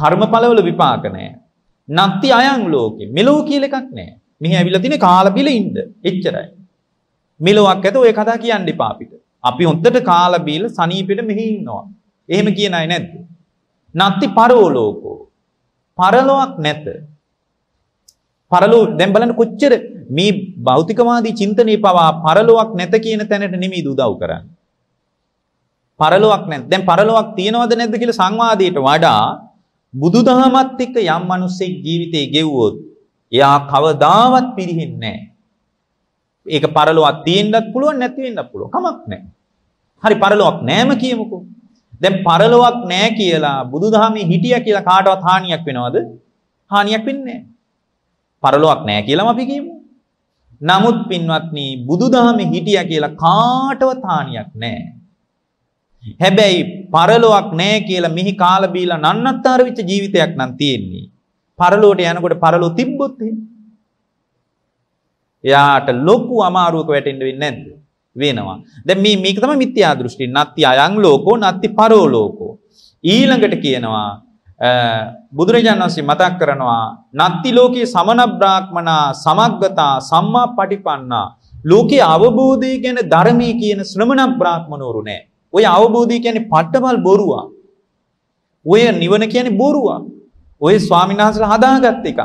කර්මඵලවල විපාක නැහැ. නත්ති අයං ලෝකේ මෙලෝ කියලා එකක් නැහැ. මෙහි ඇවිල්ලා තියෙන කාලබිල ඉන්න. එච්චරයි. මෙලොවක් ඇත ඔය කතා කියන්න එපා අපිට. අපි හොද්දට කාලබිල සනීපෙට මෙහි ඉන්නවා. එහෙම කියන අය නැද්ද? නත්ති පරෝලෝකෝ පරලොවක් නැත. පරලෝ දැන් බලන්න කොච්චර මේ භෞතිකවාදී චින්තනයේ පවා පරලොවක් නැත කියන තැනට නිමීද උදව් කරන්නේ. පරලොවක් නැත්. දැන් පරලොවක් තියනවද නැද්ද කියලා සංවාදයට වඩා බුදුදහමත් එක්ක යම් මිනිස්සෙක් ජීවිතේ ගෙවුවොත් එයා කවදාවත් පිරිහෙන්නේ නැහැ. ඒක පරලොවක් තියෙන්නත් පුළුවන් නැති වෙන්නත් පුළුවන්. කමක් නැහැ. හරි පරලොවක් නැම කියමුකෝ. දැන් පරලොවක් නෑ කියලා බුදුදහමේ හිටියා කියලා කාටවත් හානියක් වෙනවද? හානියක් වෙන්නේ නෑ. පරලොවක් නෑ කියලාම අපි කියමු. නමුත් පින්වත්නි බුදුදහමේ හිටියා කියලා කාටවත් හානියක් නෑ. හැබැයි පරලොවක් නෑ කියලා මෙහි කාලා බීලා නන්නත්තර වෙච්ච ජීවිතයක් නම් තියෙන්නේ. පරලොවට යනකොට පරලොව තිබ්බොත් එයාට ලොකු අමාරුවක වැටෙන්න වෙන්නේ නැද්ද? වෙනවා. දැන් මේ මේක තමයි මිත්‍යා දෘෂ්ටි. නත්ති අයං ලෝකෝ නත්ති පරෝ ලෝකෝ. ඊළඟට කියනවා බුදුරජාණන් වහන්සේ මතක් කරනවා නත්ති ලෝකේ සමන බ්‍රාහ්මනා සමග්ගතා සම්මා පටිපන්නා ලෝකේ අවබෝධය ගැන ධර්මයේ කියන ශ්‍රමණ බ්‍රාහ්මනෝරු නෑ. ඔය අවබෝධය කියන්නේ පට්ටමල් බොරුවා. ඔය නිවන කියන්නේ බොරුවා. ඔය ස්වාමීන් වහන්සේලා හදාගත් එකක්.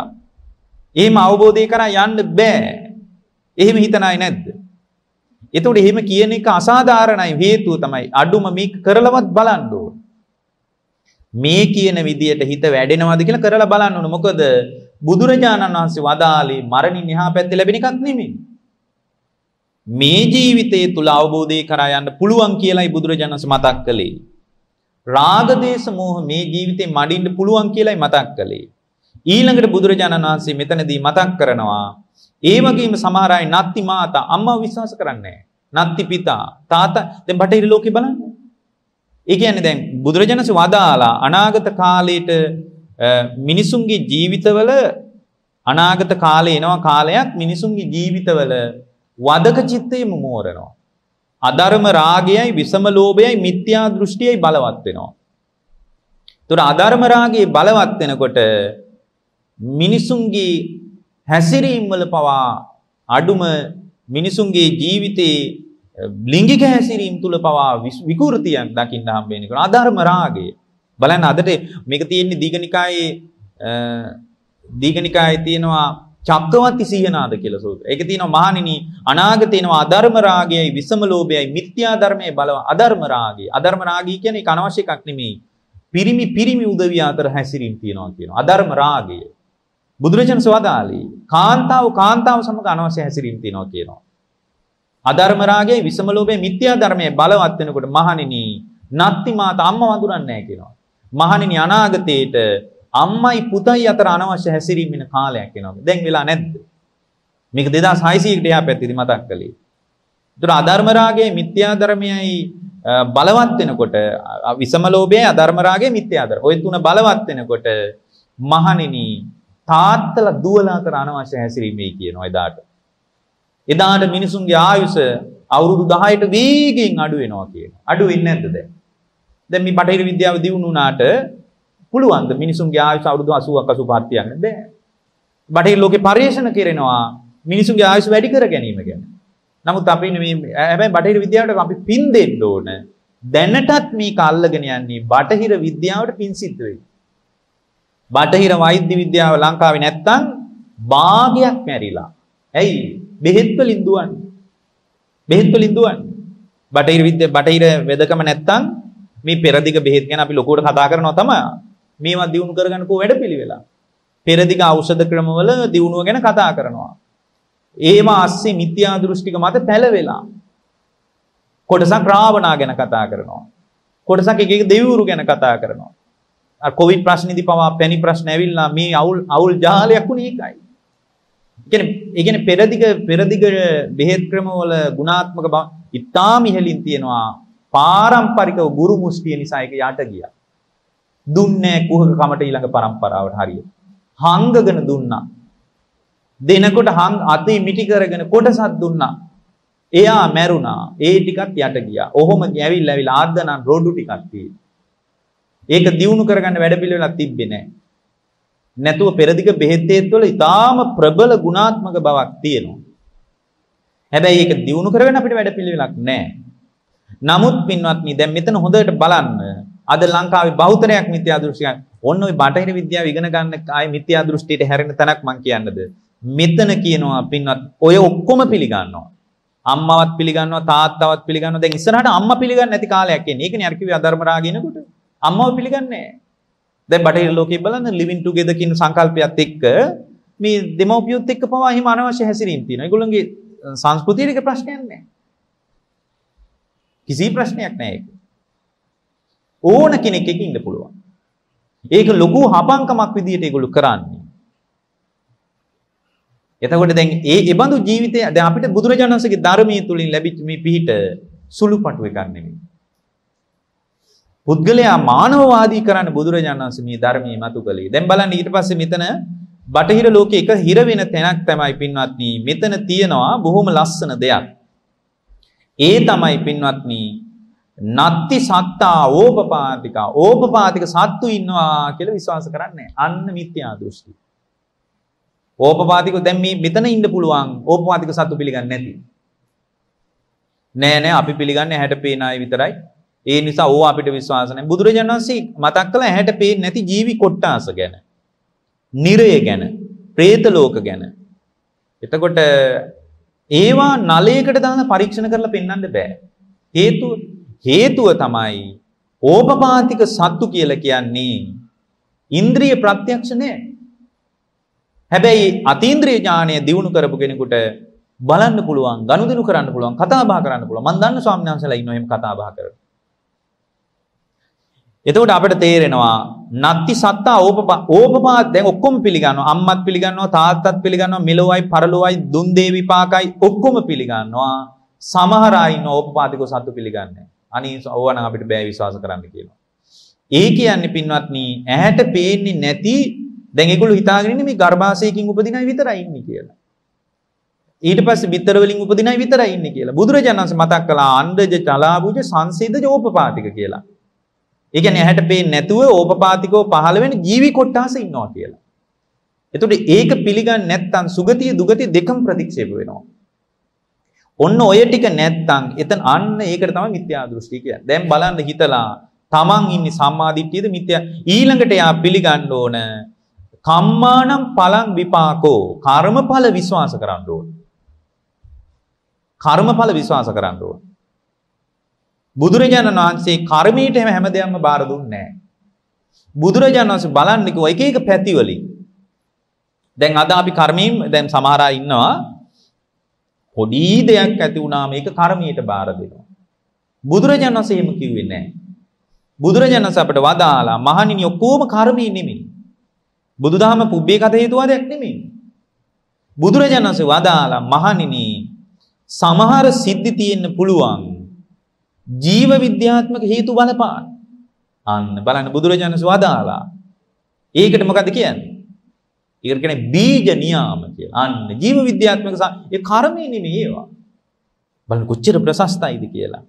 එහෙම අවබෝධය කරා යන්න බෑ. එහෙම හිතන අය නැද්ද? එතකොට එහෙම කියන එක අසාධාරණයි හේතුව තමයි අඩුම මේ කරලවත් බලන්න මේ කියන විදියට හිත වැඩෙනවද කියලා කරලා බලන්න ඕන. මොකද බුදුරජාණන් වහන්සේ වදාළේ මරණින් එහා පැත්තේ ලැබෙන එකක් නෙමෙයි. මේ ජීවිතයේ තුල අවබෝධය කරා යන්න පුළුවන් කියලායි බුදුරජාණන් වහන්සේ මතක් කළේ. රාග දේශ මොහ මේ ජීවිතේ මඩින්න පුළුවන් කියලායි මතක් කළේ. ඊළඟට බුදුරජාණන් වහන්සේ මෙතනදී මතක් කරනවා ඒ වගේම සමහර අය නත්ති මාතා අම්මා විශ්වාස කරන්නේ නත්ති පිතා තාතා දැන් බටහිර ලෝකේ බලන්න. ඒ කියන්නේ දැන් බුදුරජාණන්සේ වදාලා අනාගත කාලයට මිනිසුන්ගේ ජීවිතවල අනාගත කාලේ එනවා කාලයක් මිනිසුන්ගේ ජීවිතවල වදක චිත්තයම මෝරනවා. අධර්ම රාගයයි විසම ලෝභයයි මිත්‍යා දෘෂ්ටියයි බලවත් වෙනවා. ඒතර අධර්ම රාගයේ බලවත් වෙනකොට මිනිසුන්ගේ හැසිරීම්වල පවා අඩුම මිනිසුන්ගේ ජීවිතයේ ලිංගික හැසිරීම් තුළ පවා විකෘතියක් දකින්න හම්බෙන එක. අධර්ම රාගය. බලන්න අදට මේක තියෙන්නේ දීඝනිකායේ දීඝනිකායේ තියෙනවා චක්කවති සීහනාද කියලා සූත්‍රය. ඒක තියෙනවා මහණෙනි අනාගතේනවා අධර්ම රාගයයි විසම ලෝභයයි මිත්‍යා ධර්මයේ බලව අධර්ම රාගය. අධර්ම රාගය කියන්නේ කනවශ්‍ය එකක් නෙමෙයි. පිරිමි පිරිමි උදවිය අතර හැසිරීම් තියෙනවා කියනවා. අධර්ම රාගය. බුදුරජාණන් සවදාලී කාන්තාව කාන්තාව සමග අනවශ්‍ය හැසිරීම් තියනවා කියනවා. අධර්ම රාගයේ විසම ලෝභයේ මිත්‍යා ධර්මයේ බලවත් වෙනකොට මහණෙනි නත්ති මාත අම්ම වඳුරන්නේ නැහැ කියනවා. මහණෙනි අනාගතයේට අම්මයි පුතයි අතර අනවශ්‍ය හැසිරීම් වෙන කාලයක් එනවා. දැන් වෙලා නැද්ද? මේක 2600කට එහා පැත්තේදී මතක් කළේ. ඒතර අධර්ම රාගයේ මිත්‍යා ධර්මයයි බලවත් වෙනකොට විසම ලෝභයේ අධර්ම රාගයේ මිත්‍යා ධර්ම. ওই තුන බලවත් වෙනකොට මහණෙනි තාත්තලා දුවලා කර අනවශ්‍ය හැසිරීමයි කියනවා එදාට. එදාට මිනිසුන්ගේ ආයුෂ අවුරුදු 10ට වේගෙන් අඩු වෙනවා කියනවා. අඩු වෙන්නේ නැද්ද දැන්? දැන් මේ බටහිර විද්‍යාව දියුණු වුණාට පුළුවන්ද මිනිසුන්ගේ ආයුෂ අවුරුදු 80ක් 85ක් තියන්න බෑ. බටහිර ලෝකේ පරිශන කරනවා මිනිසුන්ගේ ආයුෂ වැඩි කර ගැනීම ගැන. නමුත් අපි මේ හැබැයි බටහිර විද්‍යාවට අපි පින් දෙන්න ඕන. දැනටත් මේක අල්ලගෙන යන්නේ බටහිර විද්‍යාවට පින් සිද්ධ වෙයි. බටහිර වෛද්‍ය විද්‍යාව ලංකාවේ නැත්තම් භාගයක් මැරිලා. ඇයි? බෙහෙත් වලින් දුවන්නේ. බෙහෙත් වලින් දුවන්නේ. බටහිර විද්‍ය බටහිර වෙදකම නැත්තම් මේ පෙරදිග බෙහෙත් ගැන අපි ලොකුවට කතා කරනවා තමයි. මේවා දිනු කරගන්න කෝ වැඩපිළිවෙලා. පෙරදිග ඖෂධ ක්‍රමවල දිනුව ගැන කතා කරනවා. ඒවා ASCII මිත්‍යා දෘෂ්ටික මත පැලවෙලා. කොටසක් රාවණා ගැන කතා කරනවා. කොටසක් එක එක දෙවිවරු ගැන කතා කරනවා. කොවිඩ් ප්‍රශ්නේදී පවා පැණි ප්‍රශ්න ඇවිල්ලා මේ අවුල් අවුල් ජාලයක් උනේ ඒකයි. ඒ කියන්නේ පෙරදිග පෙරදිග බෙහෙත් ක්‍රමවල ගුණාත්මක බව ඉතාම ඉහළින් තියෙනවා. පාරම්පරිකව ගුරු මුස්තිය නිසා ඒක යට ගියා. දුන්නේ කුහක කමට ඊළඟ પરම්පරාවට හරියට. හංගගෙන දුන්නා. දෙනකොට හංග අතේ මිටි කරගෙන කොටසක් දුන්නා. එයා මැරුණා. ඒ ටිකත් යට ගියා. ඔහොම ඇවිල්ලා ඇවිල්ලා ආද්දනන් රොඩු ටිකක් තියෙනවා. ඒක දියුණු කරගන්න වැඩ පිළිවෙලක් තිබෙන්නේ නැතුව පෙරදිග බෙහෙත් වල ඊටාම ප්‍රබල ගුණාත්මක බවක් තියෙනවා. හැබැයි ඒක දියුණු කරගෙන අපිට වැඩ පිළිවෙලක් නැහැ. නමුත් පින්වත්නි දැන් මෙතන හොඳට බලන්න. අද ලංකාවේ බහුතරයක් මිත්‍යා දෘෂ්ටියක්. ඔන්න ඔය බටහිර විද්‍යාව ඉගෙන ගන්න ආයේ මිත්‍යා දෘෂ්ටියට හැරෙන තැනක් මං කියන්නද? මෙතන කියනවා පින්වත් ඔය ඔක්කොම පිළිගන්නවා. අම්මවත් පිළිගන්නවා තාත්තවත් පිළිගන්නවා. දැන් ඉස්සරහට අම්මා පිළිගන්නේ නැති කාලයක් එන්නේ. ඒකනේ අර කිව්වේ අධර්ම රාගිනකොට. අම්මව පිළිගන්නේ දැන් බටහිර ලෝකයේ බලන්න ලිවින් ටුගෙදර් කියන සංකල්පයත් එක්ක මේ දෙමව්පියොත් එක්ක පවා හිම අනවශ්‍ය හැසිරීම් තියෙනවා. ඒගොල්ලන්ගේ සංස්කෘතියට ඒක ප්‍රශ්නයක් නෑ. කිසි ප්‍රශ්නයක් නෑ ඒක. ඕන කෙනෙක් එක ඉන්න පුළුවන්. ඒක ලොකු හපංකමක් විදිහට ඒගොල්ලෝ කරන්නේ. එතකොට දැන් ඒ ඒබඳු ජීවිතය දැන් අපිට බුදුරජාණන් වහන්සේගේ ධර්මයේ තුලින් ලැබිච්ච මේ පිහිට සුළුපටු එකක් නෙමෙයි. පුද්ගලයා මානවවාදී කරන්න බුදුරජාණන් වහන්සේ මේ ධර්මයේ මතු කළේ. දැන් බලන්න ඊට පස්සේ මෙතන බටහිර ලෝකයේ එක හිර වෙන තැනක් තමයි පින්වත්නි මෙතන තියෙනවා බොහොම ලස්සන දෙයක්. ඒ තමයි පින්වත්නි නත්ති සත්තා ඕපපාතිකා ඕපපාතික සත්තු ඉන්නවා කියලා විශ්වාස කරන්නේ අන්න මිත්‍යා දෘෂ්ටි. ඕපපාතික දැන් මේ මෙතන ඉන්න පුළුවන් ඕපපාතික සත්තු පිළිගන්නේ නැති. නෑ නෑ අපි පිළිගන්නේ හැට පේන අය විතරයි ඒ නිසා ඕවා අපිට විශ්වාස නැහැ. බුදුරජාණන් වහන්සේ මතක් කළ ඇහැට පේන්නේ නැති ජීවි කොට්ටාස ගැන. නිරය ගැන, പ്രേත ලෝක ගැන. එතකොට ඒවා නලයකට දාලා පරීක්ෂණ කරලා පෙන්වන්න බෑ. හේතුව හේතුව තමයි ඕපපාතික සත්තු කියලා කියන්නේ ඉන්ද්‍රිය ප්‍රත්‍යක්ෂ නැහැ. හැබැයි අතීන්ද්‍රිය ඥානය දිනු කරපු කෙනෙකුට බලන්න පුළුවන්, ගනුදෙනු කරන්න පුළුවන්, කතා බහ කරන්න පුළුවන්. මම දන්න ස්වාමීන් වහන්සේලා ඉන්නවා එහෙම කතා බහ කරලා. එතකොට අපිට තේරෙනවා නත්ති සත්තා ඕපපාත දැන් ඔක්කොම පිළිගන්නවා අම්මත් පිළිගන්නවා තාත්තත් පිළිගන්නවා මෙලොවයි පරලොවයි දුන් දේ විපාකයි ඔක්කොම පිළිගන්නවා සමහර අය ඉන්න ඕපපාතිකව සත්තු පිළිගන්නේ අනේ ඕව නම් අපිට බෑ විශ්වාස කරන්න කියලා. ඒ කියන්නේ පින්වත්නි ඇහැට පේන්නේ නැති දැන් ඒගොල්ලෝ හිතාගෙන ඉන්නේ මේ ගර්භාෂයකින් උපදින අය විතරයි ඉන්නේ කියලා. ඊට පස්සේ බිත්තර වලින් උපදින අය විතරයි ඉන්නේ කියලා. බුදුරජාණන් වහන්සේ මතක් කළා අණ්ඩජ චලාබුජ සංසේදජ ඕපපාතික කියලා. ඒ කියන්නේ ඇහැට පේන්නේ නැතුව ඕපපාතිකව පහළ වෙන ජීවි කොටස ඉන්නවා කියලා. එතකොට ඒක පිළිගන්නේ නැත්නම් සුගතිය දුගතිය දෙකම ප්‍රතික්ෂේප වෙනවා. ඔන්න ඔය ටික නැත්නම් එතන අන්න ඒකට තමයි මිත්‍යා දෘෂ්ටි කියන්නේ. දැන් බලන්න හිතලා තමන් ඉන්නේ සම්මාදිට්ඨියද මිත්‍යා ඊළඟට යා පිළිගන්න ඕන කම්මානම් පලං විපාකෝ කර්මඵල විශ්වාස කරන්න ඕන. කර්මඵල විශ්වාස කරන්න ඕන. බුදුරජාණන් වහන්සේ කර්මීට හැම හැම දෙයක්ම බාර දුන්නේ නැහැ. බුදුරජාණන් වහන්සේ බලන්නකෝ එක එක පැතිවලින්. දැන් අද අපි කර්මීම් දැන් සමහර අය ඉන්නවා පොඩි දෙයක් ඇති වුණාම ඒක කර්මීට බාර දෙනවා. බුදුරජාණන් වහන්සේ එහෙම කිව්වේ නැහැ. බුදුරජාණන් වහන්සේ අපට වදාලා මහණෙනි ඔක්කොම කර්මී නෙමෙයි. බුදුදහම පුබ්බේ කත හේතුවාදයක් නෙමෙයි. බුදුරජාණන් වහන්සේ වදාලා මහණෙනි සමහර සිද්ධි තියෙන්න පුළුවන්. ජීව විද්‍යාත්මක හේතු බලපාන. අන්න බලන්න බුදුරජාණන් වදාලා. ඒකට මොකද කියන්නේ? ඒකට කියන්නේ බීජ නියාම කියලා. අන්න ජීව විද්‍යාත්මක ඒ කර්මය නෙමෙයි ඒවා. බලන්න කොච්චර ප්‍රශස්තයිද කියලා.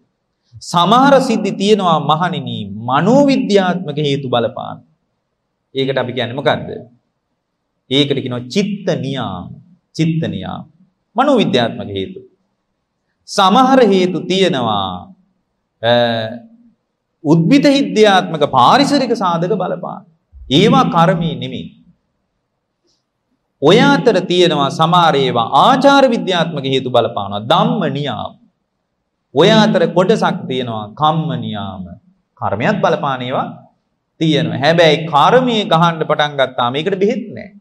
සමහර සිද්ධි තියෙනවා මහණෙනි මනෝවිද්‍යාත්මක හේතු බලපාන. ඒකට අපි කියන්නේ මොකද්ද? ඒකට කියනවා චිත්ත නියාම. චිත්ත නියාම. මනෝවිද්‍යාත්මක හේතු. සමහර හේතු තියෙනවා උද්භිත හිද්‍යාත්මක පාරිසරික සාධක බලපාන. ඒවා කර්මී නෙමෙයි. ඔය අතර තියෙනවා සමහර ඒවා ආචාර විද්‍යාත්මක හේතු බලපානවා. ධම්ම නියාම. ඔය අතර කොටසක් තියෙනවා කම්ම නියාම. කර්මයක් බලපාන ඒවා තියෙනවා. හැබැයි කර්මයේ ගහන්න පටන් ගත්තාම ඒකට බෙහෙත් නැහැ.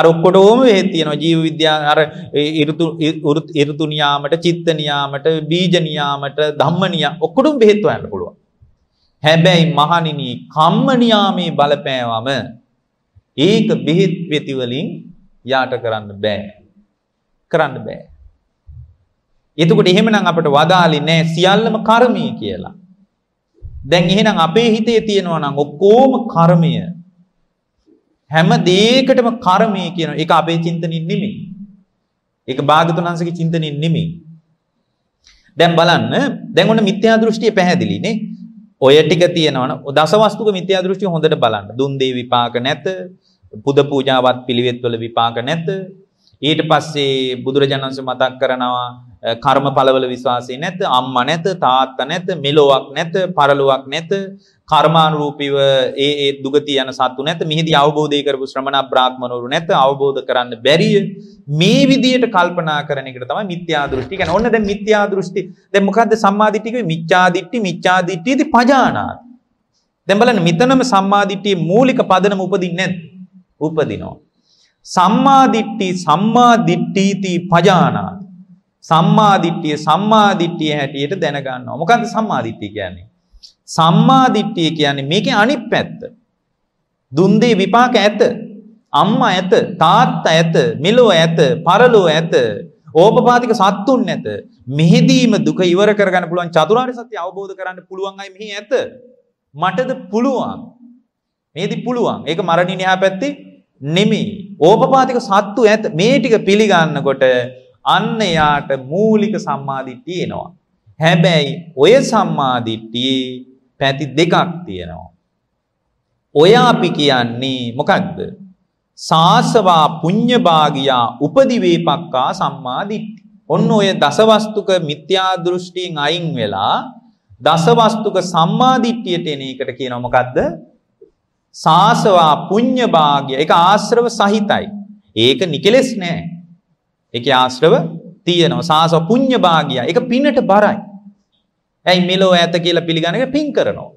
අර ඔක්කොටම හේත් තියෙනවා ජීව විද්‍යාව අර ඍතු ඍතු නියාමට චිත්ත නියාමට බීජ නියාමට ධම්ම නියාම ඔක්කොටම බෙහෙත් හොයන්න පුළුවන් හැබැයි මහණෙනි කම්ම නියාමේ බලපෑවම ඒක බෙහෙත් පෙති වලින් යාට කරන්න බෑ කරන්න බෑ එතකොට එහෙමනම් අපිට වදාලේ නෑ සියල්ලම කර්මය කියලා දැන් එහෙනම් අපේ හිතේ තියෙනවා නම් ඔක්කොම කර්මය හැම දේකටම කර්මය කියන එක අපේ චින්තනින් නෙමෙයි. ඒක භාගතුන් වහන්සේගේ චින්තනින් නෙමෙයි. දැන් බලන්න දැන් ඔන්න මිත්‍යා දෘෂ්ටිය පැහැදිලිනේ. ඔය ටික තියෙනවනේ. දසවස්තුක මිත්‍යා දෘෂ්ටිය හොඳට බලන්න. දුන් දේ විපාක නැත. පුද පූජාවත් පිළිවෙත්වල විපාක නැත. ඊට පස්සේ බුදුරජාණන්සේ මතක් කරනවා කර්මඵලවල විශ්වාසය නැත අම්මා නැත තාත්තා නැත මෙලොවක් නැත පරලොවක් නැත කර්මානුරූපීව ඒ ඒ දුගති යන සත්තු නැත මිහිදී අවබෝධය කරපු ශ්‍රමණ බ්‍රාහ්මණවරු නැත අවබෝධ කරන්න බැරිය මේ විදියට කල්පනා කරන එකට තමයි මිත්‍යා දෘෂ්ටි කියන්නේ ඕන්න දැන් මිත්‍යා දෘෂ්ටි දැන් මොකද්ද සම්මා දිට්ඨි කිව්වේ මිච්ඡා දිට්ඨි මිච්ඡා දිට්ඨියදී පජානාති දැන් බලන්න මෙතනම සම්මා දිට්ඨියේ මූලික පදනම උපදින්නේ නැද්ද උපදිනවා සම්මාදිට්ටි සම්මාදිට්ටීති පජානා සම්මාදිට්ටිය සම්මාදිට්ටිය හැටියට දැනගන්නවා මොකන්ද සම්මාදිට්ටිය කියන්නේ සම්මාදිට්ටිය කියන්නේ මේක අනිත් පැත්ත දුන්දේ විපාක ඇත අම්මා ඇත තාත්තා ඇත මෙලෝ ඇත පරලෝ ඇත ඕපපාතික සත්තුන් නැත මෙහිදීම දුක ඉවර කරගන්න පුළුවන් චතුරාර්ය සත්‍ය අවබෝධ කරන්න පුළුවන් අය මෙහි ඇත මටද පුළුවන් මේදි පුළුවන් ඒක මරණින් එහා පැත්තේ නෙමෙයි. ඕපපාතික සත්තු ඇත මේ ටික පිළිගන්නකොට අන්න යාට මූලික සම්මාදිට්ඨිය එනවා. හැබැයි ඔය සම්මාදිට්ඨියේ පැති දෙකක් තියෙනවා. ඔය අපි කියන්නේ මොකක්ද? සාසවා පුඤ්ඤභාගියා උපදිවේපක්කා සම්මාදිට්ඨි. ඔන්න ඔය දසවස්තුක මිත්‍යා දෘෂ්ටියෙන් අයින් වෙලා දසවස්තුක සම්මාදිට්ඨියට එන එකට කියනවා මොකද්ද? සාසවා පුඤ්ඤ භාග්‍ය ඒක ආශ්‍රව සහිතයි. ඒක නිකලෙස් නෑ. ඒකේ ආශ්‍රව තියෙනවා. සාසව පුඤ්ඤ භාග්‍යය. ඒක පිනට බරයි. ඇයි මෙලෝ ඇත කියලා පිළිගන්න එක පින් කරනවා.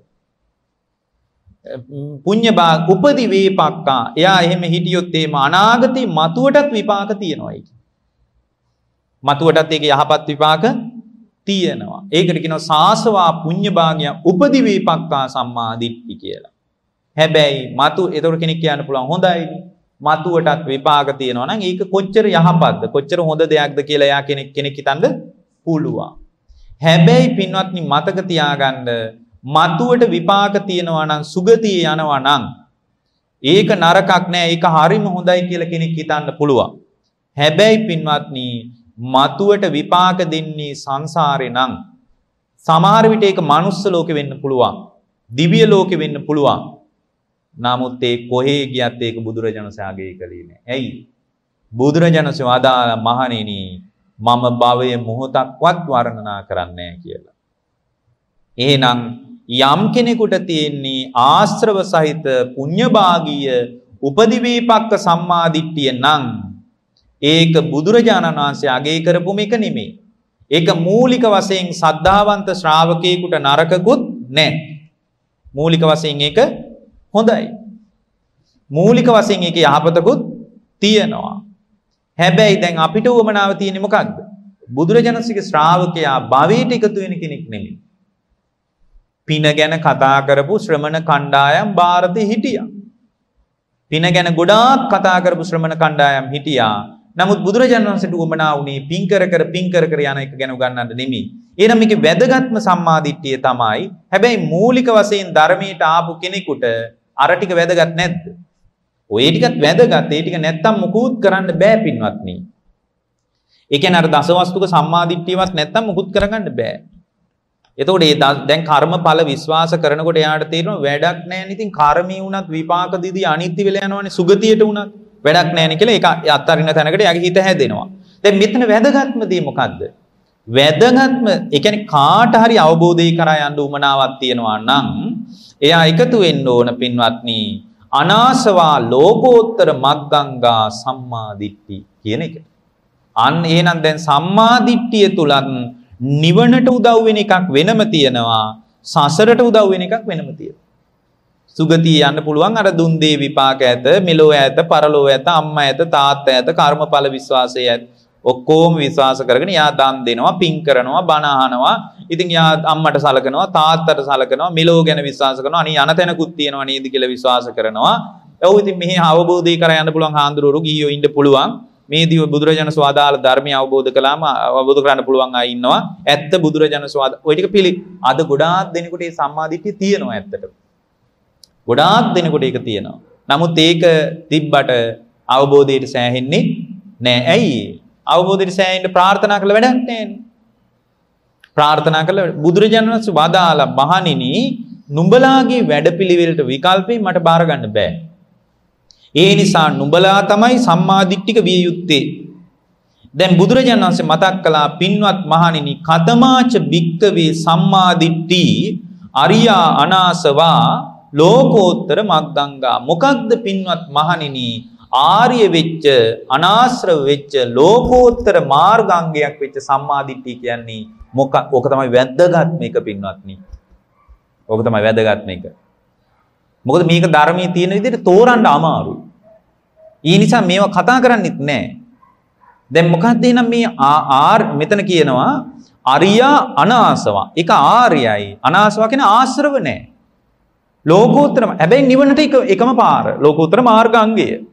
පුඤ්ඤ භාග උපදි වේපක්කා. එයා එහෙම හිටියොත් එීම අනාගතේ මතුවටත් විපාක තියෙනවා ඒක. මතුවටත් ඒක යහපත් විපාක තියෙනවා. ඒකට කියනවා සාසවා පුඤ්ඤ භාග්‍ය උපදි වේපක්කා සම්මාදිට්ඨි කියලා. හැබැයි මතු එතකොට කෙනෙක් කියන්න පුළුවන් හොඳයි මතුවටත් විපාක තියෙනවා නම් ඒක කොච්චර යහපත්ද කොච්චර හොඳ දෙයක්ද කියලා එයා කෙනෙක් කෙනෙක් හිතන්න පුළුවන්. හැබැයි පින්වත්නි මතක තියාගන්න මතුවට විපාක තියෙනවා නම් සුගතිය යනවා නම් ඒක නරකක් නෑ ඒක හරිම හොඳයි කියලා කෙනෙක් හිතන්න පුළුවන්. හැබැයි පින්වත්නි මතුවට විපාක දෙන්නේ සංසාරේ නම් සමහර විට ඒක manuss ලෝකෙ වෙන්න පුළුවන්. දිව්‍ය ලෝකෙ වෙන්න පුළුවන්. නමුත් ඒ කොහේ ගියත් ඒක බුදුරජාණන්සේ ආගේ කළේ නෑ. ඇයි? බුදුරජාණන්සේ වදාළ මහණෙනි මම භවයේ මොහොතක්වත් වර්ණනා කරන්නේ කියලා. එහෙනම් යම් කෙනෙකුට තියෙන්නේ ආශ්‍රව සහිත පුඤ්ඤභාගීය උපදිවීපක්ක සම්මාදිට්ඨිය නම් ඒක බුදුරජාණන් වහන්සේ අගය කරපු මේක නෙමෙයි. ඒක මූලික වශයෙන් සද්ධාවන්ත ශ්‍රාවකයෙකුට නරකකුත් නැහැ. මූලික වශයෙන් ඒක හොඳයි. මූලික වශයෙන් ඒකේ යහපතකුත් තියෙනවා. හැබැයි දැන් අපිට උවමනාව තියෙන්නේ මොකක්ද? බුදුරජාණන්සේගේ ශ්‍රාවකයා භවයට එකතු වෙන කෙනෙක් නෙමෙයි. පින ගැන කතා කරපු ශ්‍රමණ කණ්ඩායම් ಭಾರತේ හිටියා. පින ගැන ගොඩාක් කතා කරපු ශ්‍රමණ කණ්ඩායම් හිටියා. නමුත් බුදුරජාණන් වහන්සේට උවමනා වුණේ පින් කර කර පින් කර කර යන එක ගැන උගන්වන්න නෙමෙයි. එනම් මේකේ වැදගත්ම සම්මාදිට්ඨිය තමයි. හැබැයි මූලික වශයෙන් ධර්මයට ආපු කෙනෙකුට අර ටික වැදගත් නැද්ද? ඔය ටිකත් වැදගත්. ඒ ටික නැත්තම් මුකුත් කරන්න බෑ පින්වත්නි. ඒ කියන්නේ අර දසවස්තුක සම්මාදිට්ඨියවත් නැත්තම් මුකුත් කරගන්න බෑ. එතකොට මේ දැන් කර්මඵල විශ්වාස කරනකොට එයාට තේරෙනවා වැඩක් නැහැ නේ. ඉතින් කර්මී වුණත් විපාක දීදී අනිත්‍ය වෙලා යනවනේ. සුගතියට වුණත් වැඩක් නැහැ නේ කියලා ඒක අත්තරින තැනකට එයාගේ හිත හැදෙනවා. දැන් මෙතන වැදගත්ම දේ මොකද්ද? වැදගත්ම ඒ කියන්නේ කාට හරි අවබෝධය කරා යන්න උමනාවක් තියෙනවා නම් එයා එකතු වෙන්න ඕන පින්වත්නි අනාසවා ලෝකෝත්තර මග්ගංගා සම්මාදිට්ඨි කියන එක. අන්න එහෙනම් දැන් සම්මාදිට්ඨිය තුලත් නිවනට උදව් වෙන එකක් වෙනම තියෙනවා සසරට උදව් වෙන එකක් වෙනම තියෙනවා. සුගතිය යන්න පුළුවන් අර දුන් දේ විපාක ඇත මෙලෝ ඇත පරලෝ ඇත අම්මා ඇත තාත්තා ඇත කර්මඵල විශ්වාසය ඇත ඔක්කොම විශ්වාස කරගෙන යා දන් දෙනවා පින් කරනවා බණ අහනවා ඉතින් යා අම්මට සලකනවා තාත්තට සලකනවා මෙලෝ ගැන විශ්වාස කරනවා අනේ යන තැනකුත් තියෙනවා නේද කියලා විශ්වාස කරනවා ඔව් ඉතින් මෙහි අවබෝධය කර යන්න පුළුවන් හාඳුරුවරු ගිහියෝ ඉන්න පුළුවන් මේ දිව බුදුරජාණන් සවාදාල ධර්මය අවබෝධ කළාම අවබෝධ කරන්න පුළුවන් අය ඉන්නවා ඇත්ත බුදුරජාණන් සවාද ඔය ටික පිළි අද ගොඩාක් දෙනෙකුට මේ සම්මාදිට්ඨිය තියෙනවා ඇත්තට ගොඩාක් දෙනෙකුට ඒක තියෙනවා නමුත් ඒක තිබ්බට අවබෝධයට සෑහෙන්නේ නෑ ඇයි අවබෝධයට සෑහෙන්න ප්‍රාර්ථනා කළ වැඩක් නැහැ. ප්‍රාර්ථනා කළ බුදුරජාණන් වහන්සේ වදාලා මහණෙනි නුඹලාගේ වැඩපිළිවෙලට විකල්පේ මට බාර ගන්න බෑ. ඒ නිසා නුඹලා තමයි සම්මාදිට්ඨික විය යුත්තේ. දැන් බුදුරජාණන් වහන්සේ මතක් කළා පින්වත් මහණෙනි කතමාච බික්කවේ සම්මාදිට්ඨි අරියා අනාසවා ලෝකෝත්තර මග්ගංගා මොකක්ද පින්වත් මහණෙනි ආර්ය වෙච්ච අනාශ්‍රව වෙච්ච ලෝකෝත්තර මාර්ගාංගයක් වෙච්ච සම්මාදිට්ඨිය කියන්නේ මොකක්? ඕක තමයි වැදගත් මේක පින්වත්නි. ඕක තමයි වැදගත් මේක. මොකද මේක ධර්මයේ තියෙන විදිහට තෝරන්න අමාරුයි. ඒ නිසා මේවා කතා කරන්නෙත් නැහැ. දැන් මොකක්ද එහෙනම් මේ ආර් මෙතන කියනවා අරියා අනාසව. ඒක ආර්යයි. අනාසව කියන ආශ්‍රව නැහැ. ලෝකෝත්තරම හැබැයි නිවනට එකම පාර. ලෝකෝත්තර මාර්ගාංගය.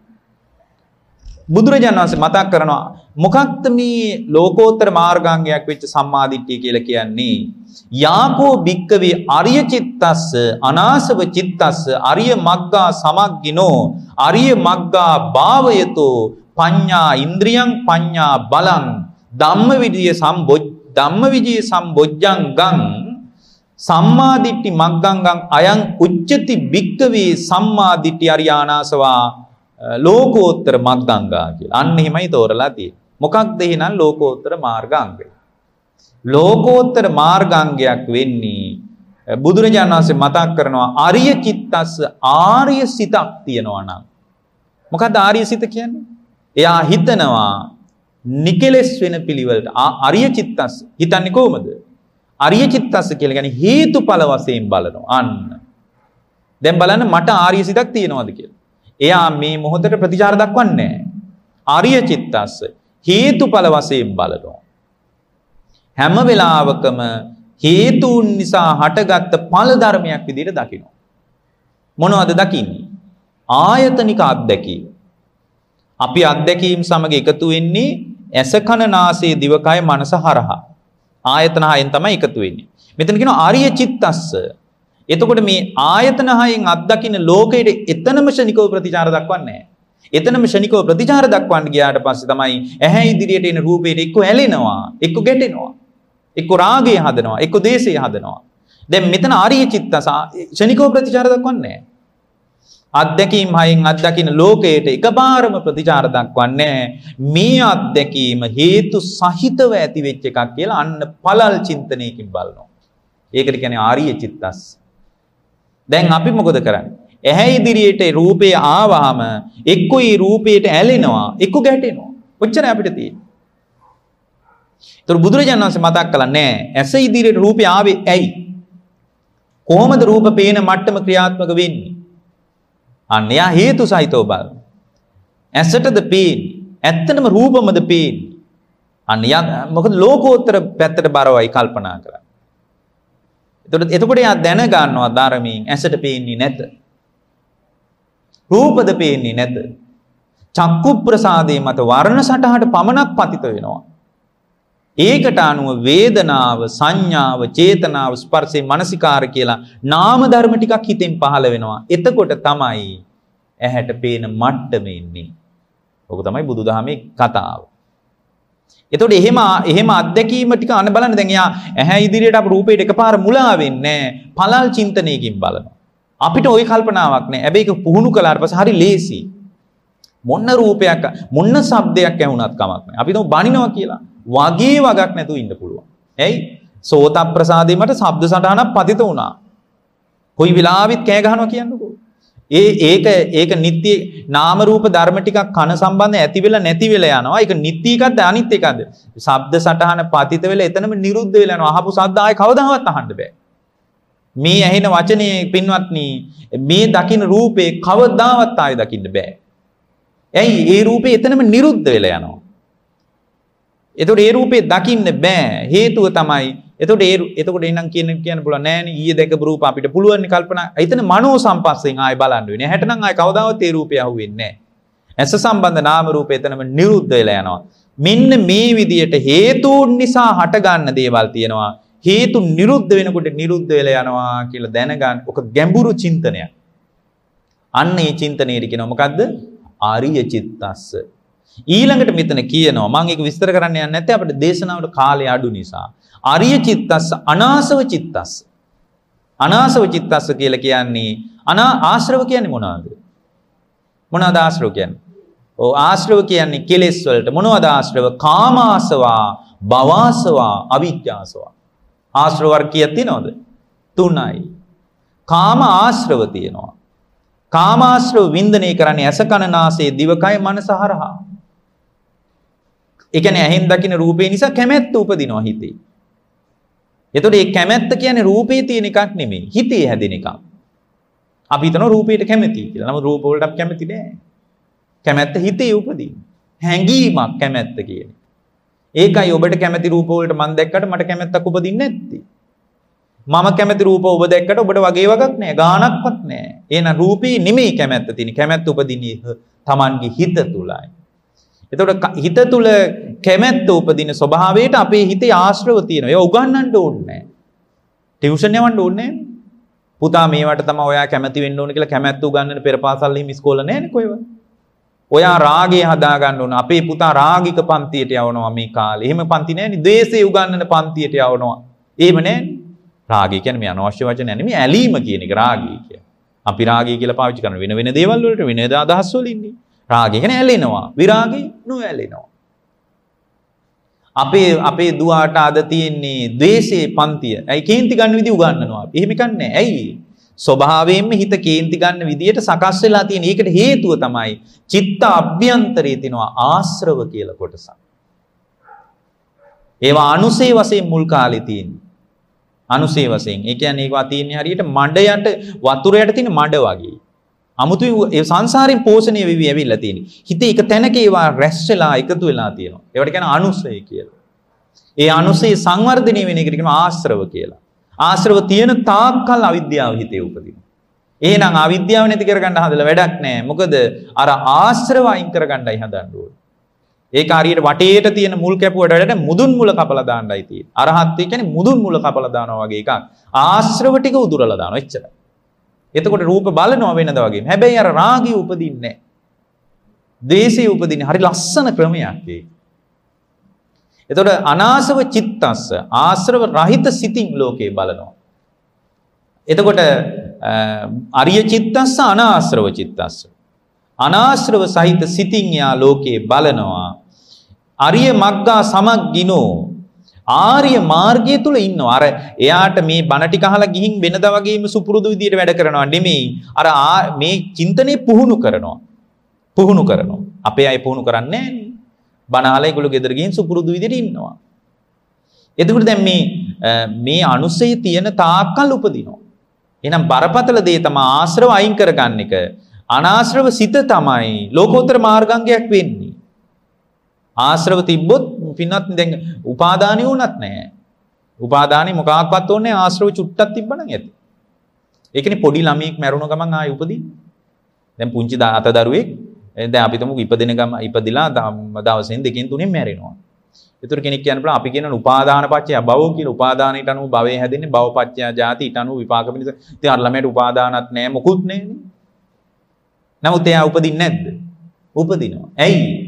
බුදුරජාණන් වහන්සේ මතක් කරනවා මොකක්ද මේ ලෝකෝත්තර මාර්ගාංගයක් වෙච්ච සම්මාදිට්ඨිය කියලා කියන්නේ යාකෝ භික්කවේ අරිය චිත්තස්ස අනාසව චිත්තස්ස අරිය මග්ගා සමග්ගිනෝ අරිය මග්ගා භාවයතෝ පඤ්ඤා ඉන්ද්‍රියං පඤ්ඤා බලං ධම්මවිදිය සම්බොජ් ධම්මවිජේ සම්බොජ්ජංගං සම්මාදිට්ඨි මග්ගංගං අයං උච්චති භික්කවේ සම්මාදිට්ඨි අරියානාසවා ලෝකෝත්තර මග්ගංගා කියලා. අන්න එහෙමයි තෝරලා තියෙන්නේ. මොකක්ද එහෙනම් ලෝකෝත්තර මාර්ගාංගය? ලෝකෝත්තර මාර්ගාංගයක් වෙන්නේ බුදුරජාණන් වහන්සේ මතක් කරනවා අරිය චිත්තස් ආර්ය සිතක් තියනවා නම්. මොකද්ද ආර්ය සිත කියන්නේ? එයා හිතනවා නිකලෙස් වෙන පිළිවෙලට අරිය චිත්තස් හිතන්නේ කොහොමද? අරිය චිත්තස් කියලා කියන්නේ හේතුඵල වශයෙන් බලනවා. අන්න. දැන් බලන්න මට ආර්ය සිතක් තියනවාද කියලා. එයා මේ මොහොතට ප්‍රතිචාර දක්වන්නේ අරිය චිත්තස්ස හේතුඵල වශයෙන් බලනවා. හැම වෙලාවකම හේතුන් නිසා හටගත්ත ඵල ධර්මයක් විදිහට දකිනවා. මොනවද දකින්නේ? ආයතනික අත්දැකීම. අපි අත්දැකීම් සමග එකතු වෙන්නේ ඇස කන නාසය දිවකය මනස හරහා. ආයතන හයෙන් තමයි එකතු වෙන්නේ. මෙතන කියනවා ආර්ය චිත්තස්ස එතකොට මේ ආයතන හයෙන් අත්දකින්න ලෝකයේ එතනම ෂණිකව ප්‍රතිචාර දක්වන්නේ එතනම ෂණිකව ප්‍රතිචාර දක්වන්න ගියාට පස්සේ තමයි ඇහැ ඉදිරියට එන රූපේට එක්ක ඇලෙනවා, එක්ක ගැටෙනවා, එක්ක රාගය හදනවා, එක්ක දේශය හදනවා. දැන් මෙතන ආර්ය චිත්ත ෂණිකව ප්‍රතිචාර දක්වන්නේ අත්දැකීම් හයින් අත්දකින්න ලෝකයට එකපාරම ප්‍රතිචාර දක්වන්නේ මේ අත්දැකීම හේතු සහිතව ඇතිවෙච්ච එකක් කියලා අන්න පළල් චින්තනයකින් බලනවා. ඒකට කියන්නේ ආර්ය චිත්තස්. දැන් අපි මොකද කරන්නේ? ඇහැ ඉදිරියට රූපය ආවහම එක්ක ඒ රූපයට ඇලෙනවා, එක්ක ගැටෙනවා. ඔච්චරයි අපිට තියෙන්නේ. ඒතර බුදුරජාණන් වහන්සේ මතක් කළා නෑ. ඇස ඉදිරියට රූපය ආවේ ඇයි? කොහොමද රූප පේන මට්ටම ක්‍රියාත්මක වෙන්නේ? අන්න යා හේතු සහිතව බලන්න. ඇසටද පේන්නේ? ඇත්තටම රූපමද පේන්නේ? අන්න යා මොකද ලෝකෝත්තර පැත්තට බරවයි කල්පනා කරන්නේ. එතකොට එතකොට එයා දැනගන්නවා ධර්මයෙන් ඇසට පේන්නේ නැත. රූපද පේන්නේ නැත. චක්කු ප්‍රසාදේ මත වර්ණ සටහට පමණක් පතිත වෙනවා. ඒකට අනුව වේදනාව, සංඥාව, චේතනාව, ස්පර්ශේ, මානසිකාර කියලා නාම ධර්ම ටිකක් හිතෙන් පහළ වෙනවා. එතකොට තමයි ඇහැට පේන මට්ටම එන්නේ. ඔක තමයි බුදුදහමේ කතාව. එතකොට එහෙම එහෙම අත්දැකීම ටික අන්න බලන්න දැන් එයා ඇහැ ඉදිරියට අප රූපේට එකපාර මුලා වෙන්නේ පළල් චින්තනයකින් බලනවා. අපිට ওই කල්පනාවක් නැහැ. හැබැයි ඒක පුහුණු කළාට පස්සේ හරි ලේසි. මොන්න රූපයක් මොන්න ශබ්දයක් ඇහුණත් කමක් නැහැ. අපි තුමු බනිනවා කියලා. වගේ වගක් නැතුව ඉන්න පුළුවන්. ඇයි? සෝත ප්‍රසාදේ මට ශබ්ද සටහනක් පතිත වුණා. කොයි වෙලාවෙත් කෑ ගහනවා කියන්නකෝ. ඒ ඒක ඒක නිත්‍ය නාම රූප ධර්ම ටිකක් කන සම්බන්ධ ඇති වෙලා නැති වෙලා යනවා. ඒක නිත්‍ය එකක්ද අනිත් එකක්ද? ශබ්ද සටහන පතිත වෙලා එතනම නිරුද්ධ වෙලා යනවා. අහපු ශබ්ද ආයේ කවදාවත් අහන්න බෑ. මේ ඇහෙන වචනේ පින්වත්නි මේ දකින්න රූපේ කවදාවත් ආයේ දකින්න බෑ. ඇයි? ඒ රූපේ එතනම නිරුද්ධ වෙලා යනවා. එතකොට ඒ රූපේ දකින්න බෑ. හේතුව තමයි එතකොට ඒ එතකොට එනම් කියන කියන්න පුළුවන් නෑනේ ඊයේ දැකපු රූප අපිට පුළුවන් කල්පනා. එතන මනෝ සංපස්සෙන් ආය බලන්න වෙන්නේ. හැට නම් ආය කවදාවත් ඒ රූපය අහුවෙන්නේ නෑ. ඇස සම්බන්ධ නාම රූප එතනම නිරුද්ධ වෙලා යනවා. මෙන්න මේ විදියට හේතුන් නිසා හටගන්න දේවල් තියෙනවා. හේතු නිරුද්ධ වෙනකොට නිරුද්ධ වෙලා යනවා කියලා දැනගන්න. ඔක ගැඹුරු චින්තනයක්. අන්න ඒ චින්තනයේ කියනවා මොකද්ද? ආරිය චිත්තස්ස. ඊළඟට මෙතන කියනවා මම ඒක විස්තර කරන්න යන්නේ නැත්නම් අපිට දේශනාවට කාලය අඩු නිසා අරිය චිත්තස්ස අනාසව චිත්තස්ස. අනාසව චිත්තස්ස කියලා කියන්නේ අනා ආශ්‍රව කියන්නේ මොනවාද? මොනවාද ආශ්‍රව කියන්නේ? ඕ ආශ්‍රව කියන්නේ කෙලෙස් වලට මොනවද ආශ්‍රව? කාමාසවා, භවාසවා, අවිජ්ජාසවා. ආශ්‍රව වර්ගය තියෙනවද? තුනයි. කාම ආශ්‍රව තියෙනවා. කාමාශ්‍රව වින්දනය කරන්නේ ඇස කන නාසයේ දිවකය මනස හරහා. ඒ කියන්නේ ඇහෙන් දකින රූපේ නිසා කැමැත්ත උපදිනවා හිතේ. එතකොට මේ කැමැත්ත කියන්නේ රූපේ තියෙන එකක් නෙමෙයි. හිතේ හැදෙන එකක්. අපි හිතනවා රූපයට කැමැතියි කියලා. නමුත් රූප වලට අපි කැමැති නෑ. කැමැත්ත හිතේ උපදින. හැඟීමක් කැමැත්ත කියන්නේ. ඒකයි ඔබට කැමැති රූප වලට මම දැක්කට මට කැමැත්තක් උපදින්නේ නැත්තේ. මම කැමති රූප ඔබ දැක්කට ඔබට වගේ වගක් නෑ ගානක්වත් නෑ. එහෙනම් රූපී නෙමෙයි කැමැත්ත තියෙන්නේ. කැමැත්ත උපදින්නේ Tamanගේ හිත තුලයි. එතකොට හිත තුල කැමැත්ත උපදින ස්වභාවයට අපේ හිතේ ආශ්‍රව තියෙනවා. ඒක උගන්වන්න ඕනේ ටියුෂන් යවන්න ඕනේ පුතා මේවට තමයි ඔයා කැමති වෙන්න ඕනේ කියලා කැමැත්ත උගන්වන පෙර පාසල් හිම ඉස්කෝල නැහැනේ කොහෙවත්. ඔයා රාගය හදා ගන්න ඕන. අපේ පුතා රාගික පන්තියට යවනවා මේ කාලේ. එහෙම පන්ති නැහැනේ. ද්වේෂය උගන්වන පන්තියට යවනවා. එහෙම නැහැනේ. රාගය කියන්නේ මේ අනවශ්‍ය වචන නෙමෙයි ඇලීම කියන එක රාගය කියන්නේ. අපි රාගය කියලා පාවිච්චි කරන වෙන වෙන දේවල් වලට වෙන වෙන අදහස් වලින් ඉන්නේ. රාගය කියන්නේ ඇලෙනවා. විරාගය නොඇලෙනවා. අපේ අපේ දුවාට අද තියෙන්නේ ද්වේෂයේ පන්තිය. ඇයි කේන්ති ගන්න විදිහ උගන්වනවා අපි. එහෙම කන්නේ ඇයි? ස්වභාවයෙන්ම හිත කේන්ති ගන්න විදියට සකස් වෙලා තියෙන. ඒකට හේතුව තමයි චිත්ත අභ්‍යන්තරයේ තියෙනවා ආශ්‍රව කියලා කොටසක්. ඒවා අනුසේ වශයෙන් මුල් කාලේ තියෙන්නේ. අනුසේ වශයෙන්. ඒ කියන්නේ ඒවා තියෙන්නේ හරියට මඩ යට වතුර යට තියෙන මඩ වගේ. අමුතු ඒ සංසාරයෙන් පෝෂණය වෙවි ඇවිල්ලා තියෙන්නේ. හිතේ එක තැනක ඒවා රැස් වෙලා එකතු වෙලා තියෙනවා. ඒවට කියන අනුසය කියලා. ඒ අනුසය සංවර්ධනය වෙන එකට කියන ආශ්‍රව කියලා. ආශ්‍රව තියෙන තාක්කල් අවිද්‍යාව හිතේ උපදිනවා. එහෙනම් අවිද්‍යාව නැති කරගන්න හදලා වැඩක් නැහැ. මොකද අර ආශ්‍රව අයින් කරගන්නයි හදන්න ඕනේ. ඒක හරියට වටේට තියෙන මුල් කැපුවට වැඩට මුදුන් මුල කපලා දාන්නයි තියෙන්නේ. අරහත් කියන්නේ මුදුන් මුල කපලා දානවා වගේ එකක්. ආශ්‍රව ටික උදුරලා දානවා එච්චරයි. එතකොට රූප බලනවා වෙනද වගේ. හැබැයි අර රාගය උපදින්නේ නැහැ. ද්වේෂය උපදින්නේ. හරි ලස්සන ක්‍රමයක් ඒක. එතකොට අනාසව චිත්තස්ස ආශ්‍රව රහිත සිතින් ලෝකේ බලනවා. එතකොට අරිය චිත්තස්ස අනාශ්‍රව චිත්තස්ස අනාශ්‍රව සහිත සිතින් යා ලෝකේ බලනවා. අරිය මග්ගා සමග්ගිනෝ ආර්ය මාර්ගය තුල ඉන්නවා. අර එයාට මේ බණ ටික අහලා ගිහින් වෙනදා වගේම සුපුරුදු විදියට වැඩ කරනවා නෙමෙයි. අර මේ චින්තනේ පුහුණු කරනවා. පුහුණු කරනවා. අපේ අය පුහුණු කරන්නේ නැහැ. බණ අහලා ඒගොල්ලෝ ගෙදර ගිහින් සුපුරුදු විදියට ඉන්නවා. එතකොට දැන් මේ මේ අනුසය තියෙන තාක්කල් උපදිනවා. එහෙනම් බරපතල දේ තමයි ආශ්‍රව අයින් කරගන්න එක. අනාශ්‍රව සිත තමයි ලෝකෝත්තර මාර්ගාංගයක් වෙන්නේ. ආශ්‍රව තිබ්බොත් පින්නත් දැන් උපාදානිය වුණත් නැහැ. උපාදානිය මොකක්වත් ඕනේ ආශ්‍රව චුට්ටක් තිබ්බනම් ඇති. ඒ කියන්නේ පොඩි ළමයෙක් මැරුණ ගමන් ආයෙ උපදී. දැන් පුංචි අත දරුවෙක් දැන් අපි තමු ඉපදෙන ගම ඉපදිලා දවසෙන් දෙකෙන් තුනෙන් මැරෙනවා. ඒතර කෙනෙක් කියන්න පුළුවන් අපි කියන උපාදාන පත්‍ය භව කියලා උපාදානයට අනුව භවය හැදෙන්නේ භව පත්‍ය ජාති ඊට අනුව විපාක පිණිස. ඉතින් අර ළමයට උපාදානත් නැහැ මොකුත් නැහැ. නමුත් එයා උපදින්නේ නැද්ද? උපදිනවා. ඇයි?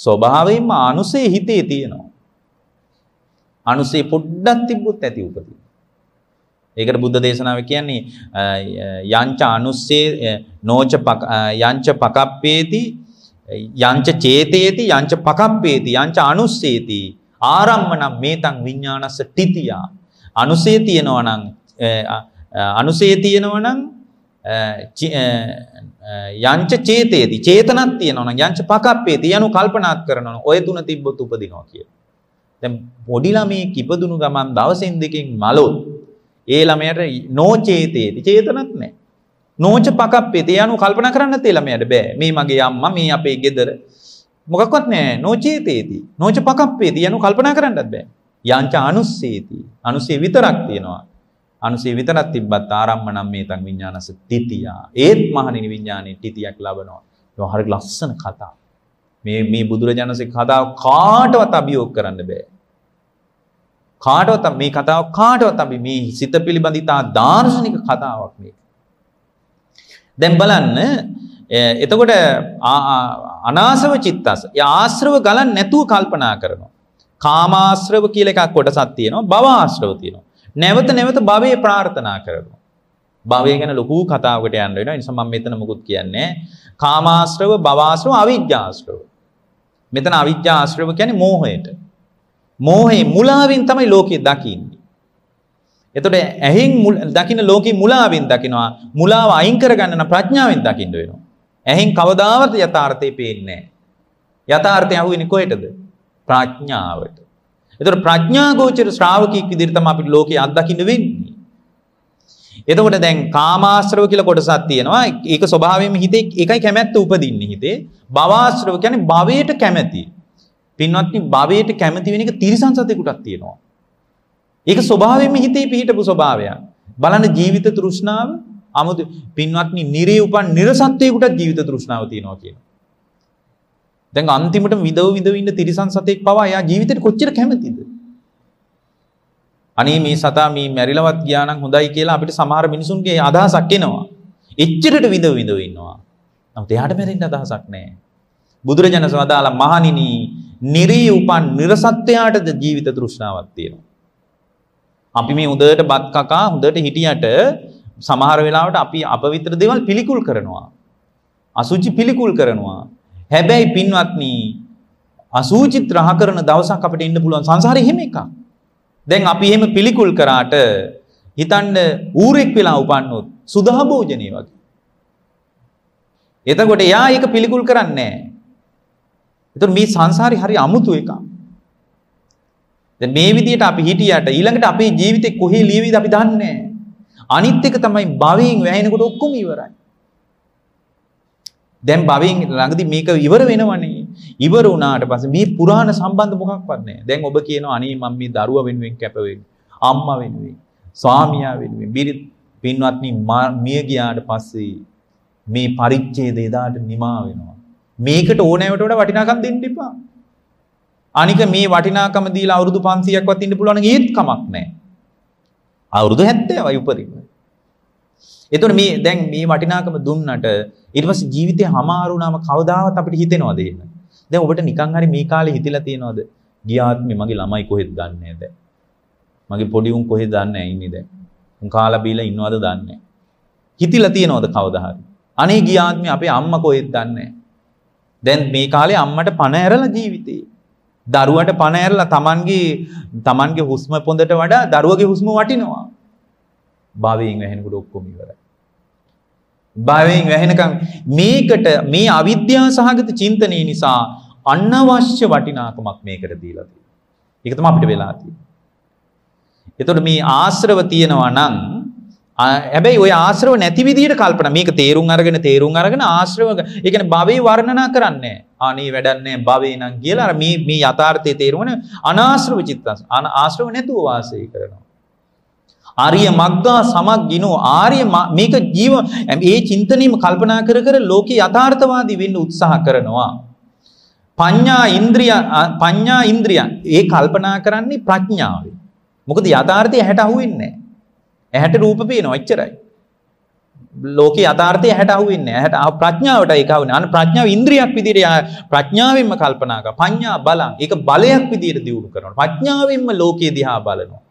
ස්වභාවයෙන්ම අනුසේ හිතේ තියෙනවා. අනුසේ පොඩ්ඩක් තිබ්බොත් ඇති උපදී. ඒකට බුද්ධ දේශනාව කියන්නේ යංච අනුස්සේ නෝච යංච පකප්පේති යංච චේතේති යංච පකප්පේති යංච අනුස්සේති ආරම්මනම් මේතං විඥානස්ස තිතියා අනුසේ තියෙනවා නම් අනුසේ තියෙනවා නම් යංච චේතේති චේතනක් තියෙනවා නම් යංච පකප්පේති යනු කල්පනාත් කරනවා ඔය තුන තිබ්බොත් උපදිනවා කිය. දැන් පොඩි ළමයෙක් ඉපදුණු ගමන් දවසෙන් දෙකකින් මළොත් ඒ ළමයාට නෝ චේතේති චේතනක් නැහැ. නෝච පකප්පේති යනු කල්පනා කරන්න තේ ළමයාට බෑ. මේ මගේ අම්මා මේ අපේ ගෙදර මොකක්වත් නැහැ. නෝ චේතේති නෝච පකප්පේති යනු කල්පනා කරන්නත් බෑ. යංච අනුස්සේති අනුස්සේ විතරක් තියෙනවා. අනුසේ විතරක් තිබ්බත් ආරම්මණම් මේතං විඥානස තිතියා. ඒත් මහණෙනි විඥානේ තිතියක් ලබනවා. ඒක හරිය ලස්සන කතාවක්. මේ මේ බුදුරජාණන්සේ කතාව කාටවත් අභියෝග කරන්න බෑ. කාටවත් මේ කතාව කාටවත් අපි මේ සිත පිළිබඳ ඉතා දාර්ශනික කතාවක් මේක. දැන් බලන්න එතකොට අනාසව චිත්තස ආශ්‍රව ගලන් නැතුව කල්පනා කරනවා. කාමාශ්‍රව කියලා එකක් කොටසක් තියෙනවා. භව ආශ්‍රව තියෙනවා. නැවත නැවත භවයේ ප්‍රාර්ථනා කරනවා. භවය ගැන ලොකු කතාවකට යන්න වෙනවා. ඒ නිසා මම මෙතන මොකුත් කියන්නේ කාමාශ්‍රව, භවාශ්‍රව, අවිජ්ජාශ්‍රව. මෙතන අවිජ්ජාශ්‍රව කියන්නේ මෝහයට. මෝහේ මුලාවෙන් තමයි ලෝකේ දකින්නේ. එතකොට ඇහෙන් දකින්න ලෝකේ මුලාවෙන් දකිනවා. මුලාව අයින් කරගන්න නම් ප්‍රඥාවෙන් දකින්න වෙනවා. ඇහෙන් කවදාවත් යථාර්ථය පේන්නේ නැහැ. යථාර්ථය අහුවෙන්නේ කොහෙටද? ප්‍රඥාවට. එතකොට ප්‍රඥාගෝචර ශ්‍රාවකෙක් විදිහට තමයි අපිට ලෝකේ අත්දකින්න වෙන්නේ. එතකොට දැන් කාමාශ්‍රව කියලා කොටසක් තියෙනවා. ඒක ස්වභාවයෙන්ම හිතේ ඒකයි කැමැත්ත උපදින්නේ හිතේ. භවආශ්‍රව කියන්නේ භවයට කැමැති. පින්වත්නි භවයට කැමැති වෙන එක තිරිසන් සතෙකුටත් තියෙනවා. ඒක ස්වභාවයෙන්ම හිතේ පිහිටපු ස්වභාවයක්. බලන්න ජීවිත තෘෂ්ණාව අමුතු පින්වත්නි නිරේ උපන් නිර්සත්වයකට ජීවිත තෘෂ්ණාව තියෙනවා කියනවා. දැන් අන්තිමට විදව විදව ඉන්න තිරිසන් සතෙක් පවා එයා ජීවිතේට කොච්චර කැමතිද? අනේ මේ සතා මේ මැරිලවත් ගියා නම් හොඳයි කියලා අපිට සමහර මිනිසුන්ගේ අදහසක් එනවා. එච්චරට විදව විදව ඉන්නවා. නමුත් එයාට මැරෙන්න අදහසක් නැහැ. බුදුරජාණන් වහන්සේලා මහණෙනි, නිරී උපන් නිර්සත්‍යයටද ජීවිත තෘෂ්ණාවක් තියෙනවා. අපි මේ උදේට බත් කකා හොඳට හිටියට සමහර වෙලාවට අපි අපවිත්‍ර දේවල් පිළිකුල් කරනවා. අසුචි පිළිකුල් කරනවා. හැබැයි පින්වත්නි අසූචිත් රහ කරන දවසක් අපිට ඉන්න පුළුවන් සංසාරේ හැම එකක්. දැන් අපි එහෙම පිළිකුල් කරාට හිතන්න ඌරෙක් වෙලා උපන්නොත් සුදා භෝජනේ වගේ. එතකොට එයා ඒක පිළිකුල් කරන්නේ නැහැ. එතකොට මේ සංසාරේ හරි අමුතු එකක්. දැන් මේ විදිහට අපි හිටියට ඊළඟට අපේ ජීවිතේ කොහේ ලියවිද අපි දන්නේ නැහැ. අනිත් එක තමයි භවයෙන් වැහෙනකොට ඔක්කොම ඉවරයි. දැන් භවයෙන් ළඟදී මේක ඉවර වෙනවනේ. ඉවර වුණාට පස්සේ මේ පුරාණ සම්බන්ධ මොකක්වත් නැහැ. දැන් ඔබ කියනවා අනේ මම මේ දරුවා වෙනුවෙන් කැප වෙන්නේ. අම්මා වෙනුවෙන්, ස්වාමියා වෙනුවෙන්. බිරි පින්වත්නි මිය ගියාට පස්සේ මේ පරිච්ඡේදය එදාට නිමා වෙනවා. මේකට ඕනෑවට වඩා වටිනාකම් දෙන්න එපා. අනික මේ වටිනාකම දීලා අවුරුදු 500ක්වත් ඉන්න පුළුවන් නම් ඒත් කමක් නැහැ. අවුරුදු 70යි උපරිම. එතකොට මේ දැන් මේ වටිනාකම දුන්නට ඊට පස්සේ ජීවිතේ හමාරු වුණාම කවදාවත් අපිට හිතෙනවද එහෙම? දැන් ඔබට නිකන් හරි මේ කාලේ හිතිලා තියෙනවද? ගියාත්මේ මගේ ළමයි කොහෙද දන්නේ දැන්. මගේ පොඩි උන් කොහෙද දන්නේ ඉන්නේ දැන්. උන් කාලා බීලා ඉන්නවද දන්නේ හිතිලා තියෙනවද කවදා හරි? අනේ ගියාත්මේ අපේ අම්මා කොහෙද දන්නේ දැන් මේ කාලේ අම්මට පණ ඇරලා ජීවිතේ. දරුවට පණ ඇරලා Tamanගේ Tamanගේ හුස්ම පොඳට වඩා දරුවගේ හුස්ම වටිනවා. භාවයෙන් වැහෙනකොට ඔක්කොම ඉවරයි. භවයෙන් වැහෙනකම් මේකට මේ අවිද්‍යාව සහගත චින්තනය නිසා අනවශ්‍ය වටිනාකමක් මේකට දීලා තියෙනවා. ඒක තමයි අපිට වෙලා තියෙන්නේ. එතකොට මේ ආශ්‍රව තියෙනවා නම් හැබැයි ওই ආශ්‍රව නැති විදිහට කල්පනා මේක තේරුම් අරගෙන තේරුම් අරගෙන ආශ්‍රව ඒ කියන්නේ භවේ වර්ණනා කරන්නේ අනේ වැඩන්නේ භවේ නම් කියලා අර මේ මේ යථාර්ථයේ තේරුමන අනාශ්‍රව චිත්තස් ආශ්‍රව නැතුව වාසය කරනවා ආර්ය මග්ගා සමග්ගිනෝ ආර්ය මේක ජීව ඒ චින්තනීයම කල්පනා කර කර ලෝකේ යථාර්ථවාදී වෙන්න උත්සාහ කරනවා. පඤ්ඤා ඉන්ද්‍රිය පඤ්ඤා ඉන්ද්‍රිය ඒ කල්පනා කරන්නේ ප්‍රඥාවෙන්. මොකද යථාර්ථය ඇහැට අහුවෙන්නේ නැහැ. ඇහැට රූප පේනවා එච්චරයි. ලෝකේ යථාර්ථය ඇහැට අහුවෙන්නේ නැහැ. ඇහැට ප්‍රඥාවට ඒක අහුවෙන්නේ. අන්න ප්‍රඥාව ඉන්ද්‍රියක් විදිහට ප්‍රඥාවෙන්ම කල්පනා කරනවා. පඤ්ඤා බලං. ඒක බලයක් විදිහට දියුණු කරනවා. ප්‍රඥාවෙන්ම ලෝකේ දිහා බලනවා.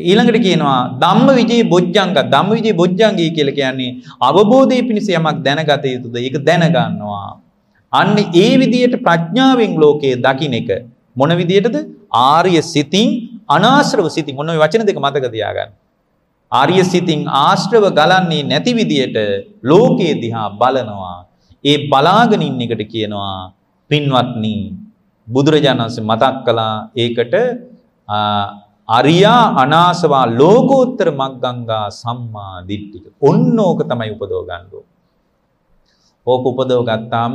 ඊළඟට කියනවා ධම්ම විජයේ බොජ්ජංග ධම්ම විජයේ බොජ්ජංගී කියලා කියන්නේ අවබෝධය පිණිස යමක් දැනගත යුතුද ඒක දැනගන්නවා අන්න ඒ විදියට ප්‍රඥාවෙන් ලෝකයේ දකින්න එක මොන විදියටද ආර්ය සිතින් අනාශ්‍රව සිතින් මොන වචන දෙක මතක තියාගන්න ආර්ය සිතින් ආශ්‍රව ගලන්නේ නැති විදියට ලෝකයේ දිහා බලනවා ඒ බලාගෙන ඉන්න එකට කියනවා පින්වත්නි බුදුරජාණන් වහන්සේ මතක් කළා ඒකට අරියා අනාසවා ලෝකෝත්තර මග්ගංගා සම්මා දිට්ඨික. ඔන්න ඕක තමයි උපදව ගන්න ඕක උපදව ගත්තාම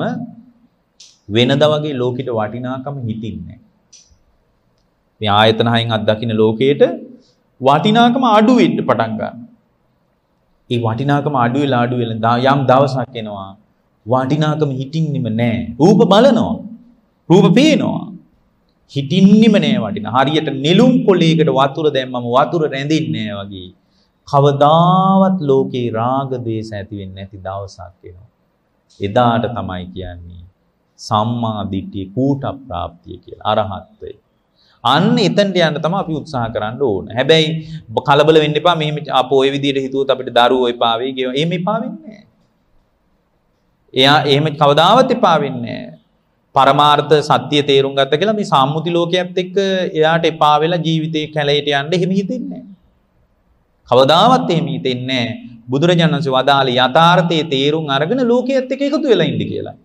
වෙනද වගේ ලෝකෙට වටිනාකම හිතින්නේ මේ ආයතන හයෙන් අත්දකින්න ලෝකයට වටිනාකම අඩු වෙන්න පටන් ගන්නවා. ඒ වටිනාකම අඩු වෙලා අඩු වෙලා යම් දවසක් එනවා වටිනාකම හිතින්නෙම නැහැ. රූප බලනවා. රූප පේනවා. හිටින්නෙම නෑ වටින. හරියට නෙළුම් කොළයකට වතුර දැම්මම වතුර රැඳෙන්නේ වගේ. කවදාවත් ලෝකේ රාග දේශ ඇති වෙන්නේ නැති දවසක් එනවා. එදාට තමයි කියන්නේ සම්මා දිට්ඨිය කූට ප්‍රාප්තිය කියලා අරහත්ත්වය. අන්න එතනට යන්න තමයි අපි උත්සාහ කරන්න ඕන. හැබැයි කලබල වෙන්න එපා. මෙහෙම අපෝ ওই විදිහට හිතුවොත් අපිට දරුවෝ එපා වෙයි. එහෙම එපා වෙන්නේ නැහැ. එයා එහෙම කවදාවත් එපා වෙන්නේ නැහැ. පරමාර්ථ සත්‍යය තේරුම් ගත කියලා මේ සම්මුති ලෝකයක්ත් එක්ක එයාට එපා වෙලා ජීවිතය කැලේට යන්න එහෙම හිතෙන්නේ. කවදාවත් එහෙම හිතෙන්නේ බුදුරජාණන්සේ වදාළ යථාර්ථයේ තේරුම් අරගෙන ලෝකයේත් එක්ක එකතු වෙලා ඉන්න කියලා.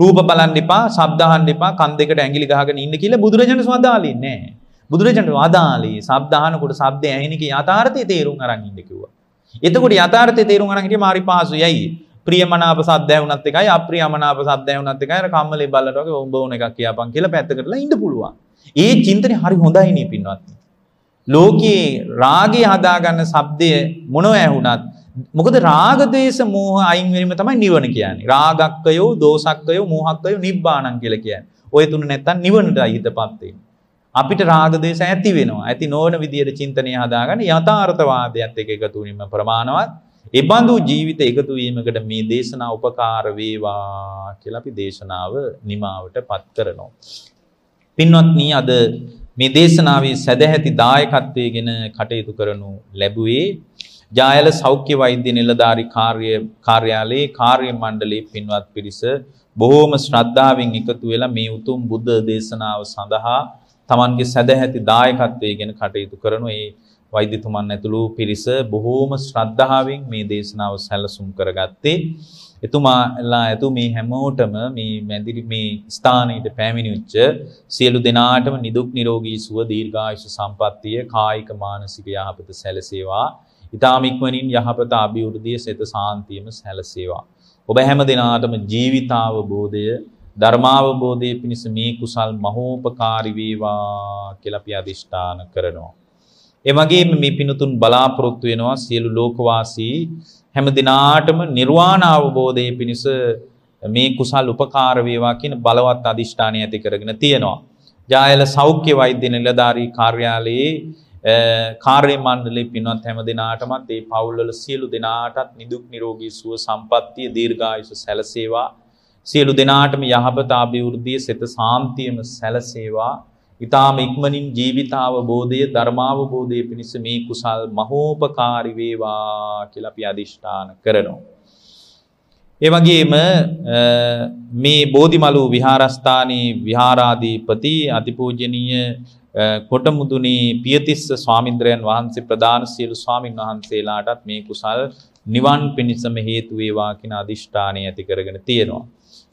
රූප බලන් දෙපා, ශබ්ද අහන් දෙපා, කන් දෙකට ඇඟිලි ගහගෙන ඉන්න කියලා බුදුරජාණන්සේ වදාළේ නැහැ. බුදුරජාණන්සේ වදාළේ ශබ්ද අහනකොට ශබ්ද ඇහෙන කී යථාර්ථයේ තේරුම් අරන් ඉන්න කිව්වා. එතකොට යථාර්ථයේ තේරුම් අරන් හිටියේ මාරි පහසුයි. ඇයි? ප්‍රියමනාප සද්දෑවනත් එකයි අප්‍රියමනාප සද්දෑවනත් එකයි කම්මලේ බල්ලට වගේ උඹ ඕන එකක් කියපන් කියලා පැත්ත කරලා ඉන්න පුළුවන්. ඒ චින්තනේ හරි හොඳයිනේ පින්වත්නි. ලෝකයේ රාගය හදාගන්න shabdය මොනව ඇහුණත් මොකද රාග දේශ මෝහ අයින් වීම තමයි නිවන කියන්නේ. රාගක්කයෝ, දෝසක්කයෝ, මෝහක්කයෝ නිබ්බාණං කියලා කියන්නේ. ඔය තුන නැත්තම් නිවනටයි හිතපත් වෙන්නේ. අපිට රාග දේශ ඇති වෙනවා. ඇති නොවන විදියට චින්තනය හදාගන්න යථාර්ථවාදයත් එක්ක එකතු වීම ප්‍රමාණවත්. එබඳු ජීවිත එකතු වීමකට මේ දේශනා උපකාර වේවා කියලා අපි දේශනාව නිමාවටපත් කරනවා. පින්වත්නි අද මේ දේශනාවේ සදැහැති දායකත්වයේගෙන කටයුතු කරනු ලැබුවේ ජායල සෞඛ්‍ය වෛද්‍ය නිලධාරි කාර්ය කාර්යාලයේ කාර්ය මණ්ඩලයේ පින්වත් පිරිස බොහෝම ශ්‍රද්ධාවෙන් එකතු වෙලා මේ උතුම් බුද්ධ දේශනාව සඳහා තමන්ගේ සදැහැති දායකත්වයේගෙන කටයුතු කරන ඒ වෛද්‍යතුමන් ඇතුළු පිරිස බොහෝම ශ්‍රද්ධාවෙන් මේ දේශනාව සැලසුම් කරගත්තේ. එතුමාලා ඇතු මේ හැමෝටම මේ මැදිරි මේ ස්ථානයට පැමිණිච්ච සියලු දෙනාටම නිදුක් නිරෝගී සුව දීර්ඝායුෂ සම්පන්නිය කායික මානසික යහපත සැලසේවා. ඊටාම ඉක්මනින් යහපත අභිවෘද්ධිය සිත සාන්තියම සැලසේවා. ඔබ හැම දිනාටම ජීවිතාවබෝධය ධර්මාවබෝධය පිණිස මේ කුසල් මහෝපකාරී වේවා කියලා අපි අදිෂ්ඨාන කරනවා. එවගේම මේ පිනතුන් බලාපොරොත්තු වෙනවා සියලු ලෝකවාසී හැම දිනාටම නිර්වාණ අවබෝධයේ පිණිස මේ කුසල් උපකාර වේවා කියන බලවත් අදිෂ්ඨානය ඇති කරගෙන තියෙනවා. ජායල සෞඛ්‍ය වෛද්‍ය නිලධාරී කාර්යාලයේ කාර්ය මණ්ඩලයේ පින්වත් හැම දිනාටමත් මේ පවුල්වල සියලු දෙනාටත් නිදුක් නිරෝගී සුව සම්පන්නිය දීර්ඝායුෂ සැලසේවා. සියලු දෙනාටම යහපත අභිවෘද්ධිය සිත සාන්තියම සැලසේවා. ඉතාම ඉක්මනින් ජීවිතාවබෝධය ධර්මාවබෝධය පිණිස මේ කුසල් මහෝපකාරි වේවා කියලා අපි අදිෂ්ඨාන කරනවා. ඒ වගේම මේ බෝධිමලු විහාරස්ථානයේ විහාරාධිපති අතිපූජනීය කොටමුදුනේ පියතිස්ස ස්වාමින්ද්‍රයන් වහන්සේ ප්‍රධාන සියලු ස්වාමින් වහන්සේලාටත් මේ කුසල් නිවන් පිණිසම හේතු වේවා කියන අදිෂ්ඨානය ඇති කරගෙන තියෙනවා.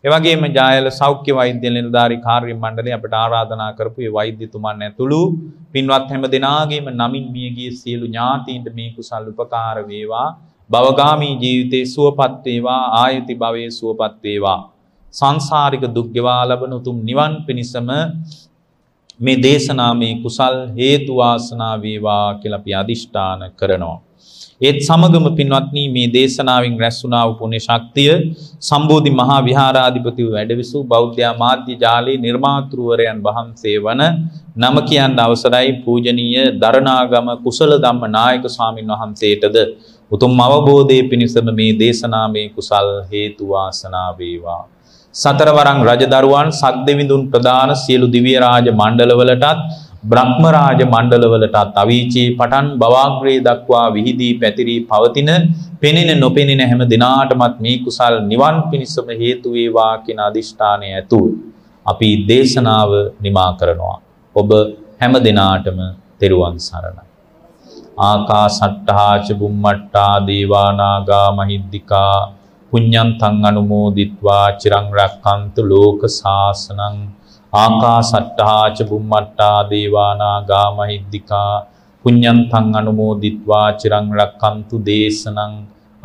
එවගේම ජායල සෞඛ්‍ය වෛද්‍ය නිලධාරි කාර්ය මණ්ඩලය අපට ආරාධනා කරපු ඒ වෛද්‍යතුමන් ඇතුළු පින්වත් හැම දෙනාගේම නමින් මියගිය සියලු ඥාතීන්ට මේ කුසල් උපකාර වේවා භවගාමී ජීවිතේ සුවපත් වේවා ආයති භවයේ සුවපත් වේවා සංසාරික දුක් ගෙවා ලබන උතුම් නිවන් පිණසම මේ දේශනාමේ කුසල් හේතු වාසනා වේවා කියලා අපි අදිෂ්ඨාන කරනවා. ඒත් සමගම පින්වත්නි මේ දේශනාවෙන් රැස් වුණා වූ පුණ්‍ය ශක්තිය සම්බෝධි මහා විහාරාධිපතිව වැඩවිසූ බෞද්ධ මාධ්‍ය ජාලයේ නිර්මාතෘවරයන් වහන්සේ වන නම කියන්න අවසරයි පූජනීය දරණාගම කුසල ධම්ම නායක ස්වාමින් වහන්සේටද උතුම් අවබෝධයේ පිණසම මේ දේශනාවේ කුසල් හේතු වාසනා වේවා සතරවරං රජදරුවන් සක්දෙවිඳුන් ප්‍රධාන සියලු දිව්‍යරාජ මණ්ඩලවලටත් බ්‍රහ්මරාජ මණ්ඩලවලටත් අවීචී පටන් බවාග්‍රේ දක්වා විහිදී පැතිරී පවතින පෙනෙන නොපෙනෙන හැම දිනාටමත් මේ කුසල් නිවන් පිණිසම හේතු වේවා කියන අදිෂ්ඨානය ඇතුව අපි දේශනාව නිමා කරනවා ඔබ හැම දිනාටම තෙරුවන් සරණයි ආකාසට්ටාච බුම්මට්ටා දේවානාගා මහිද්దికා පුඤ්ඤන්තං අනුමෝදිත්වා චිරං රැක්කන්තු ලෝක සාසනං ආකාසට්ටා ච බුම්මට්ටා දේවානා ගාමහිද්దికා පුඤ්ඤන්තං අනුමෝදිත්වා චිරං රැක්කන්තු දේශනං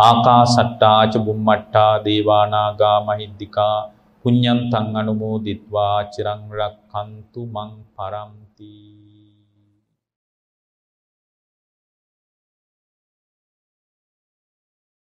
ආකාසට්ටා ච බුම්මට්ටා දේවානා ගාමහිද්దికා පුඤ්ඤන්තං අනුමෝදිත්වා චිරං රැක්කන්තු මං පරම්ති